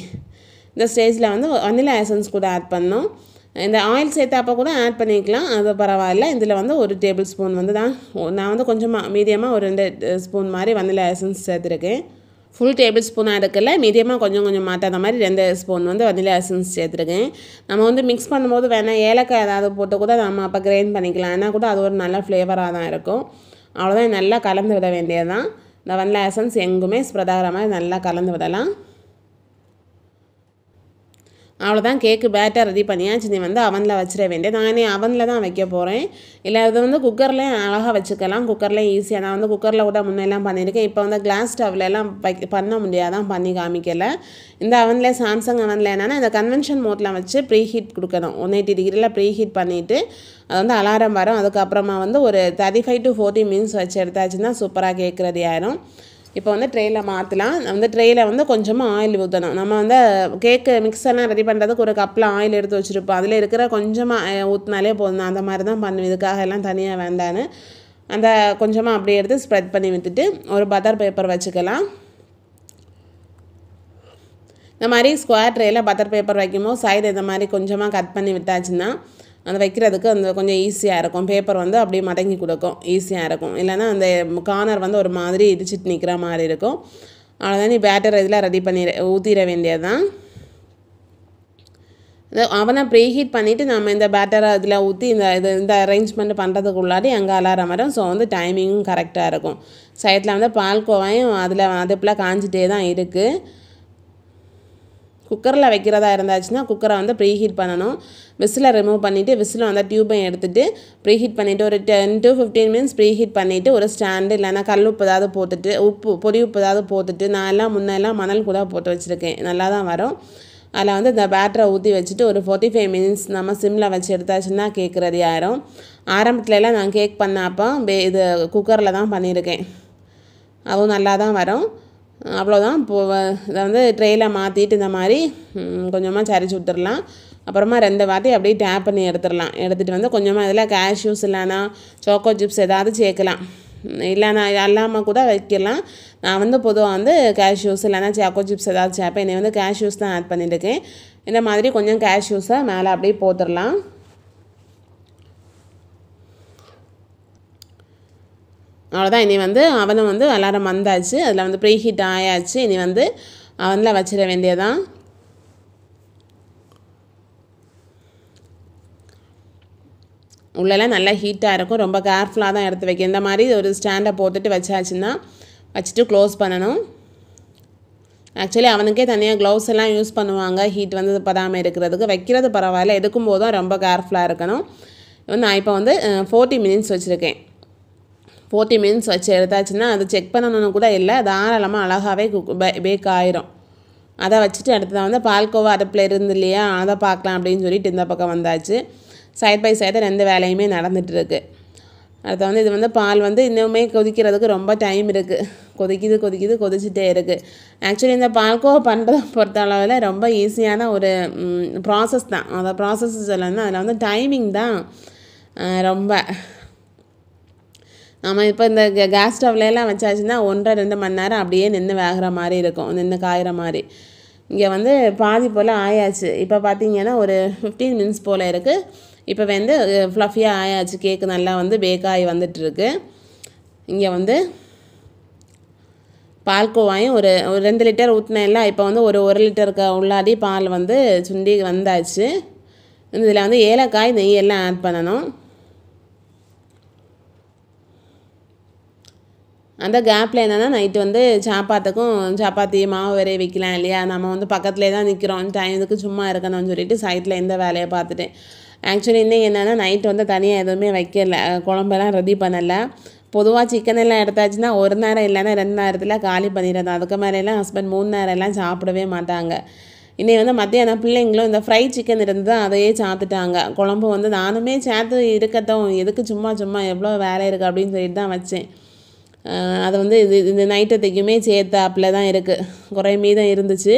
இந்த ஸ்டேஜில் வந்து வனிலா எசன்ஸ் கூட ஆட் பண்ணோம் இந்த ஆயில் சேர்த்தாப்போ கூட ஆட் பண்ணிக்கலாம் அது பரவாயில்ல இதில் வந்து ஒரு டேபிள் ஸ்பூன் வந்து தான் நான் வந்து கொஞ்சமாக மீடியமாக ஒரு ரெண்டு ஸ்பூன் மாதிரி வனிலா எசன்ஸ் சேர்த்துருக்கேன் ஃபுல் டேபிள் ஸ்பூனாக இருக்கல மீடியமாக கொஞ்சம் கொஞ்சம் மாற்றாத மாதிரி ரெண்டு ஸ்பூன் வந்து வனிலா எசன்ஸ் சேர்த்துருக்கேன் நம்ம வந்து மிக்ஸ் பண்ணும்போது வேணால் ஏலக்காய் ஏதாவது போட்டு கூட நம்ம அப்போ கிரைண்ட் பண்ணிக்கலாம் ஏன்னா கூட அது ஒரு நல்ல ஃப்ளேவராக தான் இருக்கும் அவ்வளோதான் நல்லா கலந்து விட வேண்டியது தான் இந்த வனிலா எசன்ஸ் எங்குமே ஸ்ப்ரெட் ஆகிற மாதிரி நல்லா கலந்து விடலாம் அவ்வளோதான் கேக்கு பேட்டர் ரெடி பண்ணியாச்சு நீ வந்து அவனில் வச்சிட வேண்டிய நான் அவனில் தான் வைக்க போகிறேன் இல்லை அது வந்து குக்கர்லேயும் அழகாக வச்சுக்கலாம் குக்கர்லேயும் ஈஸியாக நான் வந்து குக்கரில் கூட முன்னெல்லாம் பண்ணியிருக்கேன் இப்போ வந்து கிளாஸ் ஸ்டவ்லெலாம் வை பண்ண முடியாதான் பண்ணி காமிக்கலை இந்த அவனில் சாம்சங் அவனில் என்னென்னா இந்த கன்வென்ஷன் மோட்டில் வச்சு ப்ரீ ஹீட் கொடுக்கணும் ஒன் எயிட்டி டிகிரியில் ப்ரீ ஹீட் பண்ணிவிட்டு அது வந்து அலாரம் வரும் அதுக்கப்புறமா வந்து ஒரு thirty five to forty minutes வச்சு எடுத்தாச்சுன்னா சூப்பராக கேட்குறது ஆயிரும் இப்போ வந்து ட்ரேயில் மாற்றலாம் அந்த ட்ரேயில் வந்து கொஞ்சமாக ஆயில் ஊற்றணும் நம்ம வந்து கேக்கு மிக்ஸெல்லாம் ரெடி பண்ணுறதுக்கு ஒரு கப்பில் ஆயில் எடுத்து வச்சுருப்போம் அதில் இருக்கிற கொஞ்சமாக ஊற்றினாலே போதும் அந்த மாதிரி தான் பண்ணுவேன் இதுக்காக எல்லாம் தனியாக வேண்டான்னு அந்த கொஞ்சமாக அப்படியே எடுத்து ஸ்ப்ரெட் பண்ணி விட்டுட்டு ஒரு பட்டர் பேப்பர் வச்சுக்கலாம் இந்த மாதிரி ஸ்கொயர் ட்ரேயில் பட்டர் பேப்பர் வைக்கும்போது சைடு இந்த மாதிரி கொஞ்சமாக கட் பண்ணி விட்டாச்சுன்னா அந்த வைக்கிறதுக்கு அந்த கொஞ்சம் ஈஸியாக இருக்கும் பேப்பர் வந்து அப்படியே மடங்கி கொடுக்கும் ஈஸியாக இருக்கும் இல்லைன்னா அந்த கார்னர் வந்து ஒரு மாதிரி இடிச்சிட்டு நிற்கிற மாதிரி இருக்கும் அவ்வளோதான் நீ பேட்டர் இதில் ரெடி பண்ணி ஊற்றிட வேண்டியதுதான் அவனை ப்ரீ ஹீட் பண்ணிவிட்டு நம்ம இந்த பேட்டரை இதில் ஊற்றி இந்த இது இந்த அரேஞ்ச்மெண்ட் பண்ணுறதுக்கு உள்ளாடி அங்கே அலாரம் வரும் ஸோ வந்து டைமிங்கும் கரெக்டாக இருக்கும் சைட்டில் வந்து பால்கோவாயும் அதில் அதுப்பெல்லாம் காஞ்சிட்டே தான் இருக்குது குக்கரில் வைக்கிறதா இருந்தாச்சுன்னா குக்கரை வந்து ப்ரீ ஹீட் பண்ணணும் விசில் ரிமூவ் பண்ணிவிட்டு விசில் வந்து டியூப்பை எடுத்துகிட்டு ப்ரீ ஹீட் பண்ணிவிட்டு ஒரு ten to fifteen minutes preheat பண்ணிவிட்டு ஒரு ஸ்டாண்டு இல்லைனா கல் உப்பு ஏதாவது போட்டுட்டு உப்பு பொடி உப்பு ஏதாவது போட்டுட்டு நான் எல்லாம் முன்னெல்லாம் மணல் கூட போட்டு வச்சுருக்கேன் நல்லா தான் வரும் அதில் வந்து இந்த பேட்டரை ஊற்றி வச்சுட்டு ஒரு ஃபோர்ட்டி ஃபைவ் மினிட்ஸ் நம்ம சிம்மில் வச்சு எடுத்தாச்சுன்னா கேக் ரெடி ஆயிரும் ஆரம்பத்துலலாம் நான் கேக் பண்ணப்போ இது குக்கரில் தான் பண்ணியிருக்கேன் அதுவும் நல்லா தான் வரும் அவ்வளோதான் இப்போ இதை வந்து ட்ரெயில் மாற்றிட்டு இந்த மாதிரி கொஞ்சமாக சரிச்சு விட்டுடலாம் அப்புறமா ரெண்டு வாட்டி அப்படியே டேப் பண்ணி எடுத்துடலாம் எடுத்துகிட்டு வந்து கொஞ்சமாக இதில் கேஷ்யூஸ் இல்லைனா சோக்கோ சிப்ஸ் ஏதாவது சேர்க்கலாம் இல்லைனா இல்லாமல் கூட வைக்கலாம் நான் வந்து பொதுவாக வந்து கேஷ்யூஸ் இல்லைனா சாக்கோ சிப்ஸ் ஏதாவது சேர்ப்பேன் என்னை வந்து கேஷ்யூஸ் தான் ஆட் பண்ணியிருக்கேன் இந்த மாதிரி கொஞ்சம் கேஷ்யூஸை மேலே அப்படியே போத்துடலாம் அவ்வளோதான் இனி வந்து அவனும் வந்து அலாரம் வந்தாச்சு அதில் வந்து ப்ரீ ஹீட் ஆயாச்சு இனி வந்து அவனில் வச்சிட வேண்டியதான் உள்ளெல்லாம் நல்லா ஹீட்டாக இருக்கும் ரொம்ப கேர்ஃபுல்லாக தான் எடுத்து வைக்க இந்த மாதிரி ஒரு ஸ்டாண்டை போட்டுட்டு வச்சாச்சுன்னா வச்சுட்டு க்ளோஸ் பண்ணணும் ஆக்சுவலி அவனுக்கே தனியாக க்ளவுஸ் எல்லாம் யூஸ் பண்ணுவாங்க ஹீட் வந்து படாமல் இருக்கிறதுக்கு வைக்கிறது பரவாயில்ல எடுக்கும்போதும் ரொம்ப கேர்ஃபுல்லாக இருக்கணும் நான் இப்போ வந்து ஃபோர்ட்டி மினிட்ஸ் வச்சுருக்கேன் ஃபோர்ட்டி மினிட்ஸ் வச்சு எடுத்தாச்சுன்னா அது செக் பண்ணணும்னு கூட இல்லை தாராளமாக அழகாகவே குக் பேக் ஆயிரும் அதை வச்சுட்டு அடுத்ததான் வந்து பால்கோவா அடுப்பில் இருந்து இல்லையா அதை பார்க்கலாம் அப்படின்னு சொல்லிட்டு இந்த பக்கம் வந்தாச்சு சைட் பை சைடு ரெண்டு வேலையுமே நடந்துகிட்ருக்கு அடுத்து வந்து இது வந்து பால் வந்து இன்னுமே கொதிக்கிறதுக்கு ரொம்ப டைம் இருக்குது கொதிக்குது கொதிக்குது கொதிச்சுட்டே இருக்குது ஆக்சுவலி இந்த பால்கோவா பண்ணுறதை பொறுத்த அளவில் ரொம்ப ஈஸியான ஒரு ப்ராசஸ் தான் அந்த ப்ராசஸ் சொல்லணும்னா அதில் வந்து டைமிங் தான் ரொம்ப நம்ம இப்போ இந்த கேஸ் ஸ்டவ்லலாம் வச்சாச்சுன்னா ஒன்றரை ரெண்டு மணி நேரம் அப்படியே நின்று வேகிற மாதிரி இருக்கும் நின்று காயிற மாதிரி இங்கே வந்து பாதி போல் ஆயாச்சு இப்போ பார்த்தீங்கன்னா ஒரு ஃபிஃப்டீன் மினிட்ஸ் போல் இருக்குது இப்போ வந்து ஃப்ளஃபியாக ஆயாச்சு கேக்கு நல்லா வந்து பேக்காகி வந்துட்டுருக்கு இங்கே வந்து பால்கோவாயும் ஒரு ஒரு ரெண்டு லிட்டர் ஊற்றினேன்ல இப்போ வந்து ஒரு ஒரு லிட்டருக்கு உள்ளாடி பால் வந்து சுண்டி வந்தாச்சு இதில் வந்து ஏலக்காய் நெய் எல்லாம் ஆட் பண்ணணும் அந்த கேப்பில் என்னென்னா நைட்டு வந்து சாப்பாத்துக்கும் சப்பாத்தி மாவு வரைய விற்கலாம் இல்லையா நம்ம வந்து பக்கத்துலேயே தான் நிற்கிறோம் டைமுக்கு சும்மா இருக்கணும்னு சொல்லிட்டு சைட்டில் எந்த வேலையை பார்த்துட்டேன் ஆக்சுவலி இன்னும் என்னென்னா நைட்டு வந்து தனியாக எதுவுமே வைக்கல குழம்பெல்லாம் ரெடி பண்ணலை பொதுவாக சிக்கன் எல்லாம் எடுத்தாச்சுன்னா ஒரு நேரம் இல்லைன்னா ரெண்டு நேரத்தில் காலி பண்ணிடுறேன் அதுக்கு மேலேலாம் ஹஸ்பண்ட் மூணு நேரம் எல்லாம் சாப்பிடவே மாட்டாங்க இன்னைக்கு வந்து மத்தியானம் பிள்ளைங்களும் இந்த ஃப்ரை சிக்கன் இருந்து தான் அதையே சாத்துட்டாங்க குழம்பு வந்து நானுமே சேர்த்து இருக்கட்டும் எதுக்கு சும்மா சும்மா எவ்வளோ வேலை இருக்குது அப்படின்னு சொல்லிட்டு தான் வச்சேன் அதை வந்து இது இந்த நைட்டத்துக்குமே சேர்த்தாப்பில் தான் இருக்குது குறை மீதம் இருந்துச்சு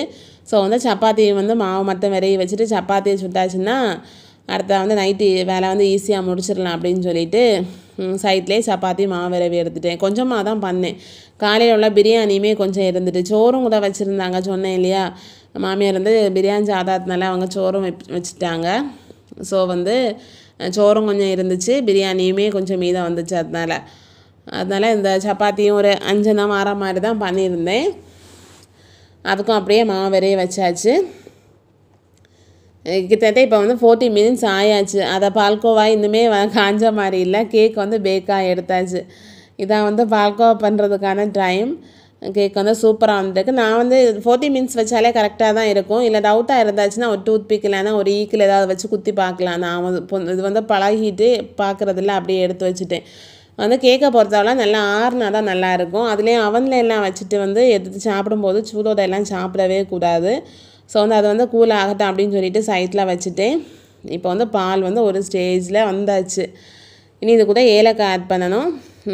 ஸோ வந்து சப்பாத்தி வந்து மாவு மட்டும் விரைய வச்சுட்டு சப்பாத்தியை சுட்டாச்சுன்னா அடுத்த வந்து நைட்டு வேலை வந்து ஈஸியாக முடிச்சிடலாம் அப்படின்னு சொல்லிட்டு சைட்லேயே சப்பாத்தி மாவு விரவி எடுத்துட்டேன் கொஞ்சமாக தான் பண்ணேன் காலையில் உள்ள பிரியாணியுமே கொஞ்சம் இருந்துட்டு சோறும் கூட வச்சுருந்தாங்க சொன்னேன் இல்லையா மாமியார் வந்து பிரியாணி சாதாரத்தினால அவங்க சோறும் வச்சுட்டாங்க ஸோ வந்து சோறும் கொஞ்சம் இருந்துச்சு பிரியாணியுமே கொஞ்சம் மீதம் வந்துச்சு அதனால் அதனால் இந்த சப்பாத்தியும் ஒரு அஞ்சனம் மாற மாதிரி தான் பண்ணியிருந்தேன் அதுக்கும் அப்படியே மாவு விரைய வச்சாச்சு கிட்டத்தட்ட இப்போ வந்து ஃபோர்ட்டி மினிட்ஸ் ஆயாச்சு அதை பால்கோவா இன்னுமே காஞ்ச மாதிரி இல்லை கேக் வந்து பேக்காக எடுத்தாச்சு இதான் வந்து பால்கோவா பண்ணுறதுக்கான டைம் கேக் வந்து சூப்பராக வந்துருக்கு நான் வந்து ஃபோர்ட்டி மினிட்ஸ் வச்சாலே கரெக்டாக தான் இருக்கும் இல்லை டவுட்டாக இருந்தாச்சுன்னா ஒரு டூத் பிக் இல்லைன்னா ஒரு ஈக்கில் ஏதாவது வச்சு குத்தி பார்க்கலாம் நான் இது வந்து பழகிட்டு பார்க்குறதில்ல அப்படியே எடுத்து வச்சுட்டேன் வந்து கேக்கை பொறுத்தவரை நல்லா ஆறுனா தான் நல்லாயிருக்கும் அதுலேயும் அவனில் எல்லாம் வச்சுட்டு வந்து எடுத்து சாப்பிடும்போது சூடோட எல்லாம் சாப்பிடவே கூடாது ஸோ வந்து அது வந்து கூல் ஆகட்டும் அப்படின்னு சொல்லிட்டு சைட்டில் வச்சுட்டு இப்போ வந்து பால் வந்து ஒரு ஸ்டேஜில் வந்தாச்சு இனி இது கூட ஏலக்காய் ஆட் பண்ணணும்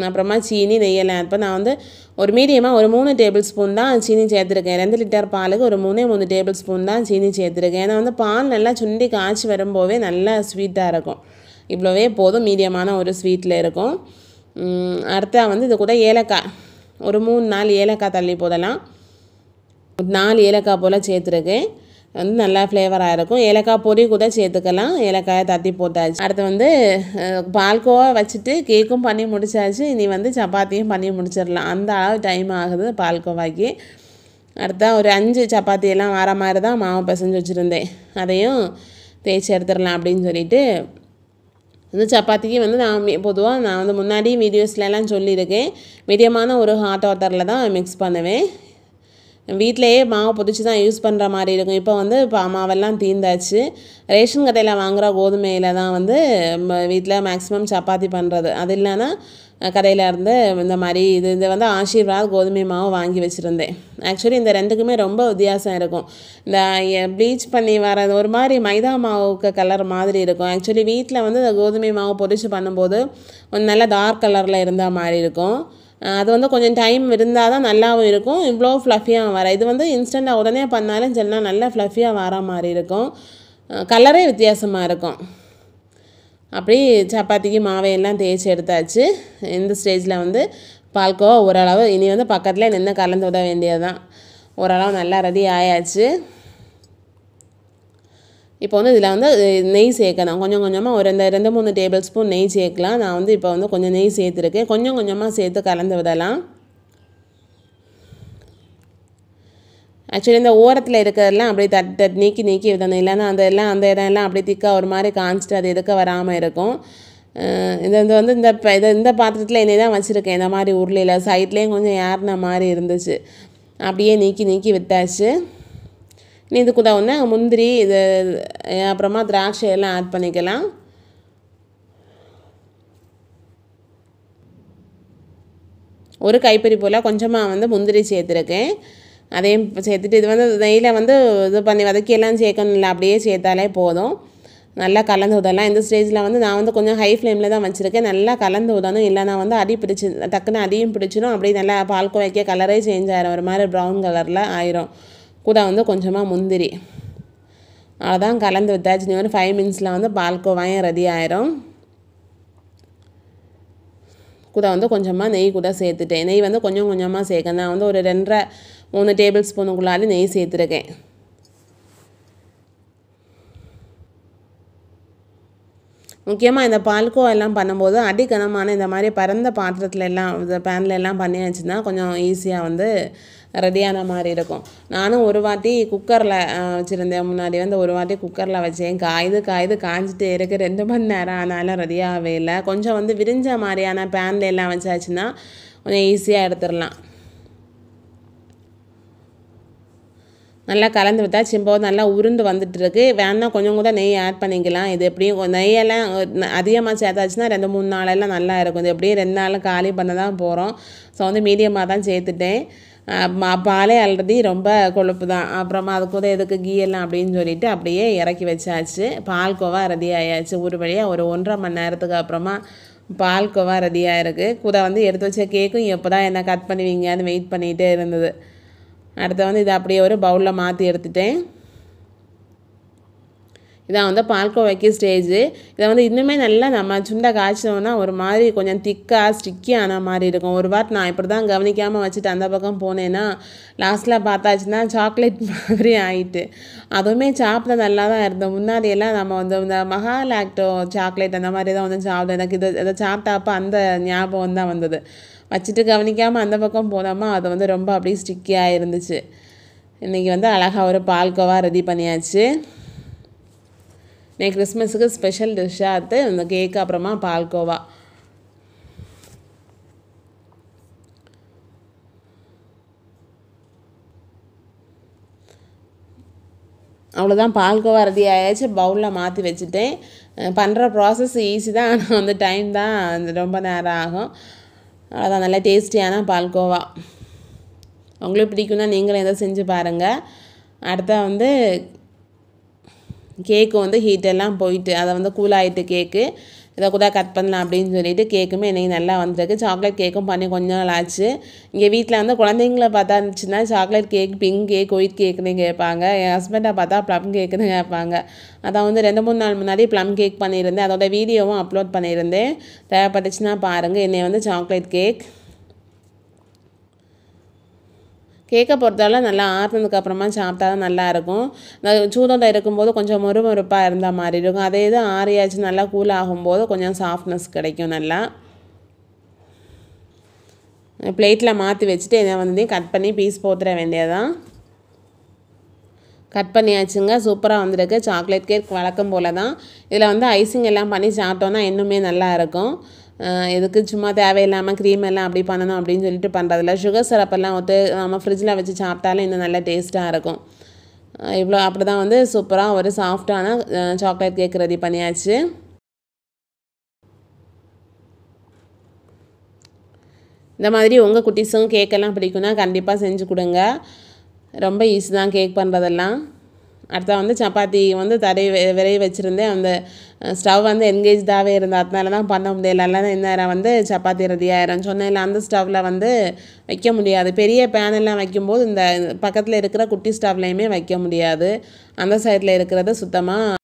அப்புறமா சீனி நெய்யெல்லாம் ஆட் பண்ண நான் வந்து ஒரு மீடியமாக ஒரு மூணு டேபிள் ஸ்பூன் தான் சீனி சேர்த்துருக்கேன் ரெண்டு லிட்டர் பாலுக்கு ஒரு மூணே மூணு டேபிள் ஸ்பூன் தான் சீனி சேர்த்துருக்கேன் ஏன்னா வந்து பால் நல்லா சுண்டி காய்ச்சி வரும்போவே நல்லா ஸ்வீட்டாக இருக்கும் இவ்வளோவே போதும் மீடியமான ஒரு ஸ்வீட்டில் இருக்கும் அடுத்தா வந்து இது கூட ஏலக்காய் ஒரு மூணு நாலு ஏலக்காய் தள்ளி போடலாம் நாலு ஏலக்காய் போல் சேர்த்துருக்கேன் வந்து நல்லா ஃப்ளேவராக இருக்கும் ஏலக்காய் பொடி கூட சேர்த்துக்கலாம் ஏலக்காயை தட்டி போட்டாச்சு அடுத்து வந்து பால்கோவா வச்சுட்டு கேக்கும் பண்ணி முடிச்சாச்சு இனி வந்து சப்பாத்தியும் பண்ணி முடிச்சிடலாம் அந்த அளவு டைம் ஆகுது பால்கோவாக்கு அடுத்தா ஒரு அஞ்சு சப்பாத்தியெல்லாம் வர மாதிரி தான் மாவு பிசைஞ்சு வச்சுருந்தேன் அதையும் தேய்ச்சி எடுத்துடலாம் அப்படின்னு சொல்லிட்டு இந்த சப்பாத்திக்கு வந்து நான் பொதுவாக நான் வந்து முன்னாடி வீடியோஸ்லலாம் சொல்லியிருக்கேன் மீடியமான ஒரு ஹாட் வாட்டரில் தான் மிக்ஸ் பண்ணுவேன் வீட்டிலையே மாவு பொதிச்சு தான் யூஸ் பண்ணுற மாதிரி இருக்கும் இப்போ வந்து இப்போ மாவெல்லாம் தீந்தாச்சு ரேஷன் கடையில் வாங்குகிற கோதுமையில் தான் வந்து வீட்டில் மேக்ஸிமம் சப்பாத்தி பண்ணுறது அது இல்லைன்னா இருந்து இந்த மாதிரி இது இது வந்து ஆசீர்வாத் கோதுமை மாவு வாங்கி வச்சுருந்தேன் ஆக்சுவலி இந்த ரெண்டுக்குமே ரொம்ப வித்தியாசம் இருக்கும் இந்த ப்ளீச் பண்ணி வர ஒரு மாதிரி மைதா மாவுக்கு கலர் மாதிரி இருக்கும் ஆக்சுவலி வீட்டில் வந்து இந்த கோதுமை மாவு பொரிச்சு பண்ணும்போது கொஞ்சம் நல்லா டார்க் கலரில் இருந்தால் மாதிரி இருக்கும் அது வந்து கொஞ்சம் டைம் இருந்தால் தான் நல்லாவும் இருக்கும் இவ்வளோ ஃப்ளஃபியாக வர இது வந்து இன்ஸ்டண்ட்டாக உடனே பண்ணாலும் சரினா நல்லா ஃப்ளஃபியாக வர மாதிரி இருக்கும் கலரே வித்தியாசமாக இருக்கும் அப்படி சப்பாத்திக்கு மாவையெல்லாம் தேய்ச்சி எடுத்தாச்சு இந்த ஸ்டேஜில் வந்து பால்கோவா ஓரளவு இனி வந்து பக்கத்தில் நின்று கலந்து விட வேண்டியது தான் ஓரளவு நல்லா ரெடி ஆயாச்சு இப்போ வந்து இதில் வந்து நெய் சேர்க்கணும் கொஞ்சம் கொஞ்சமாக ஒரு ரெண்டு ரெண்டு மூணு டேபிள் ஸ்பூன் நெய் சேர்க்கலாம் நான் வந்து இப்போ வந்து கொஞ்சம் நெய் சேர்த்துருக்கேன் கொஞ்சம் கொஞ்சமாக சேர்த்து கலந்து விடலாம் ஆக்சுவலி இந்த ஓரத்தில் இருக்கிறதெல்லாம் அப்படியே தட் தட் நீக்கி நீக்கி விதணும் இல்லைன்னா அந்த எல்லாம் அந்த இடம் எல்லாம் அப்படியே திக்காக ஒரு மாதிரி காஞ்சிட்டு அது எதுக்க வராமல் இருக்கும் இது இது வந்து இந்த இதை இந்த பாத்திரத்தில் என்னை தான் வச்சுருக்கேன் இந்த மாதிரி உருளையில் சைட்லேயும் கொஞ்சம் ஏறின மாதிரி இருந்துச்சு அப்படியே நீக்கி நீக்கி விட்டாச்சு இது கூட ஒன்று முந்திரி இது அப்புறமா திராட்சை எல்லாம் ஆட் பண்ணிக்கலாம் ஒரு கைப்பறி போல் கொஞ்சமாக வந்து முந்திரி சேர்த்துருக்கேன் அதையும் சேர்த்துட்டு இது வந்து நெய்யில் வந்து இது பண்ணி வதக்கியெல்லாம் சேர்க்கணும் இல்லை அப்படியே சேர்த்தாலே போதும் நல்லா கலந்து உதலாம் இந்த ஸ்டேஜில் வந்து நான் வந்து கொஞ்சம் ஹை ஃப்ளேமில் தான் வச்சுருக்கேன் நல்லா கலந்து உதணும் நான் வந்து அடி பிடிச்சி டக்குன்னு அடியும் பிடிச்சிடும் அப்படியே நல்லா பால் குவைக்க கலரே சேஞ்ச் ஆகிடும் ஒரு மாதிரி ப்ரௌன் கலரில் ஆயிரும் கூட வந்து கொஞ்சமாக முந்திரி அதான் கலந்து விட்டாச்சு ஒரு ஃபைவ் மினிட்ஸில் வந்து பால்கோவாயும் ரெடி ஆயிரும் கூட வந்து கொஞ்சமாக நெய் கூட சேர்த்துட்டேன் நெய் வந்து கொஞ்சம் கொஞ்சமாக சேர்க்க நான் வந்து ஒரு ரெண்டரை மூணு டேபிள் ஸ்பூனுக்குள்ளாலே நெய் சேர்த்துருக்கேன் முக்கியமாக இந்த பால்கோ எல்லாம் பண்ணும்போது அடிக்கனமான இந்த மாதிரி பரந்த பாத்திரத்துல எல்லாம் இந்த பேனில் எல்லாம் பண்ணியாச்சுன்னா கொஞ்சம் ஈஸியாக வந்து ரெடியான மாதிரி இருக்கும் நானும் ஒரு வாட்டி குக்கரில் வச்சுருந்தேன் முன்னாடி வந்து ஒரு வாட்டி குக்கரில் வச்சேன் காயுது காயுது காய்ஞ்சிட்டே இருக்குது ரெண்டு மணி நேரம் ஆனாலும் ரெடியாகவே இல்லை கொஞ்சம் வந்து விரிஞ்ச மாதிரியான பேனில் எல்லாம் வச்சாச்சுன்னா கொஞ்சம் ஈஸியாக எடுத்துடலாம் நல்லா கலந்து விட்டா சிம்போ நல்லா உருண்டு வந்துட்டுருக்கு வேணால் கொஞ்சம் கூட நெய் ஆட் பண்ணிக்கலாம் இது எப்படியும் நெய்யெல்லாம் அதிகமாக சேர்த்தாச்சுன்னா ரெண்டு மூணு நாளெல்லாம் நல்லா இருக்கும் இது எப்படியும் ரெண்டு நாளில் காலி பண்ண தான் போகிறோம் ஸோ வந்து மீடியமாக தான் சேர்த்துட்டேன் பாலே ஆல்ரெடி ரொம்ப கொழுப்பு தான் அப்புறமா அது கூட எதுக்கு கீ எல்லாம் அப்படின்னு சொல்லிட்டு அப்படியே இறக்கி வச்சாச்சு பால்கோவா ரெடி ஆயாச்சு ஒரு வழியாக ஒரு ஒன்றரை மணி நேரத்துக்கு அப்புறமா பால்கோவா ரெடியாக இருக்குது கூட வந்து எடுத்து வச்ச கேக்கும் எப்போ தான் என்ன கட் பண்ணுவீங்கன்னு வெயிட் பண்ணிகிட்டே இருந்தது அடுத்து வந்து இதை அப்படியே ஒரு பவுலில் மாற்றி எடுத்துட்டேன் இதான் வந்து வைக்க ஸ்டேஜு இதை வந்து இன்னுமே நல்லா நம்ம சுண்ட காய்ச்சோன்னா ஒரு மாதிரி கொஞ்சம் திக்காக ஸ்டிக்கி ஆன மாதிரி இருக்கும் ஒரு வாட் நான் இப்படி தான் கவனிக்காமல் வச்சுட்டு அந்த பக்கம் போனேன்னா லாஸ்ட்டில் பார்த்தாச்சுன்னா சாக்லேட் மாதிரி ஆயிட்டு அதுவுமே சாப்பிட நல்லா தான் இருந்தோம் முன்னாடியெல்லாம் நம்ம வந்து இந்த மகாலாக்டோ சாக்லேட் அந்த மாதிரி தான் வந்து சாப்பிடும் எனக்கு இதை இதை சாப்பிட்டாப்போ அந்த ஞாபகம் தான் வந்தது வச்சுட்டு கவனிக்காமல் அந்த பக்கம் போனோமா அது வந்து ரொம்ப அப்படியே ஸ்டிக்கியாக இருந்துச்சு இன்றைக்கி வந்து அழகாக ஒரு பால்கோவா ரெடி பண்ணியாச்சு இன்னைக்கு கிறிஸ்மஸுக்கு ஸ்பெஷல் டிஷ்ஷாக அது இந்த கேக்கு அப்புறமா பால்கோவா அவ்வளோதான் பால்கோவா ரெடி ஆயாச்சு பவுலில் மாற்றி வச்சுட்டேன் பண்ணுற ப்ராசஸ் ஈஸி தான் ஆனால் வந்து டைம் தான் ரொம்ப நேரம் ஆகும் அவ்வளோதான் நல்லா டேஸ்டியான பால்கோவா உங்களுக்கு பிடிக்கும்னா நீங்களும் எதை செஞ்சு பாருங்கள் அடுத்த வந்து கேக்கு வந்து ஹீட்டெல்லாம் போயிட்டு அதை வந்து கூலாகிட்டு கேக்கு இதை கூட கட் பண்ணலாம் அப்படின்னு சொல்லிட்டு கேக்குமே இன்றைக்கி நல்லா வந்திருக்கு சாக்லேட் கேக்கும் பண்ணி கொஞ்ச நாள் ஆச்சு இங்கே வீட்டில் வந்து குழந்தைங்கள பார்த்தா இருந்துச்சுன்னா chocolate cake pink cake white கேக்குன்னு கேட்பாங்க என் ஹஸ்பண்டை பார்த்தா ப்ளம் கேக்குன்னு கேட்பாங்க அதான் வந்து ரெண்டு மூணு நாள் முன்னாடி ப்ளம் கேக் பண்ணியிருந்தேன் அதோட வீடியோவும் அப்லோட் பண்ணியிருந்தேன் தேவைப்பட்டுச்சுன்னா பாருங்கள் என்னை வந்து சாக்லேட் கேக் கேக்கை பொறுத்தளவு நல்லா அப்புறமா சாப்பிட்டா தான் நல்லாயிருக்கும் சூடோட இருக்கும்போது கொஞ்சம் மொறுமொறுப்பாக இருந்தால் மாதிரி இருக்கும் அதே இது ஆறியாச்சு நல்லா கூல் ஆகும்போது கொஞ்சம் சாஃப்ட்னஸ் கிடைக்கும் நல்லா பிளேட்டில் மாற்றி வச்சுட்டு என்ன வந்து கட் பண்ணி பீஸ் போத்துற வேண்டியதான் கட் பண்ணியாச்சுங்க சூப்பராக வந்திருக்கு சாக்லேட் கேக் வழக்கம் போல் தான் இதில் வந்து ஐசிங் எல்லாம் பண்ணி சாப்பிட்டோன்னா இன்னுமே நல்லாயிருக்கும் எதுக்கு சும்மா தேவையில்லாமல் க்ரீம் எல்லாம் அப்படி பண்ணணும் அப்படின்னு சொல்லிட்டு பண்ணுறதில்ல சுகர் சிரப்பெல்லாம் ஒத்து நம்ம ஃப்ரிட்ஜில் வச்சு சாப்பிட்டாலும் இன்னும் நல்லா டேஸ்ட்டாக இருக்கும் இவ்வளோ அப்படி தான் வந்து சூப்பராக ஒரு சாஃப்டான சாக்லேட் கேக் ரெடி பண்ணியாச்சு இந்த மாதிரி உங்கள் குட்டீஸும் கேக்கெல்லாம் பிடிக்கும்னா கண்டிப்பாக செஞ்சு கொடுங்க ரொம்ப ஈஸி தான் கேக் பண்ணுறதெல்லாம் அடுத்த வந்து சப்பாத்தி வந்து தடை விரைய வச்சுருந்தேன் அந்த ஸ்டவ் வந்து என்கேஜ்டாகவே அதனால தான் பண்ண முடியல இல்லைன்னா இந்நேரம் வந்து சப்பாத்தி ரெடி ஆயிரம் சொன்னேன் அந்த ஸ்டவ்வில் வந்து வைக்க முடியாது பெரிய பேனெல்லாம் வைக்கும்போது இந்த பக்கத்தில் இருக்கிற குட்டி ஸ்டவ்லையுமே வைக்க முடியாது அந்த சைடில் இருக்கிறது சுத்தமாக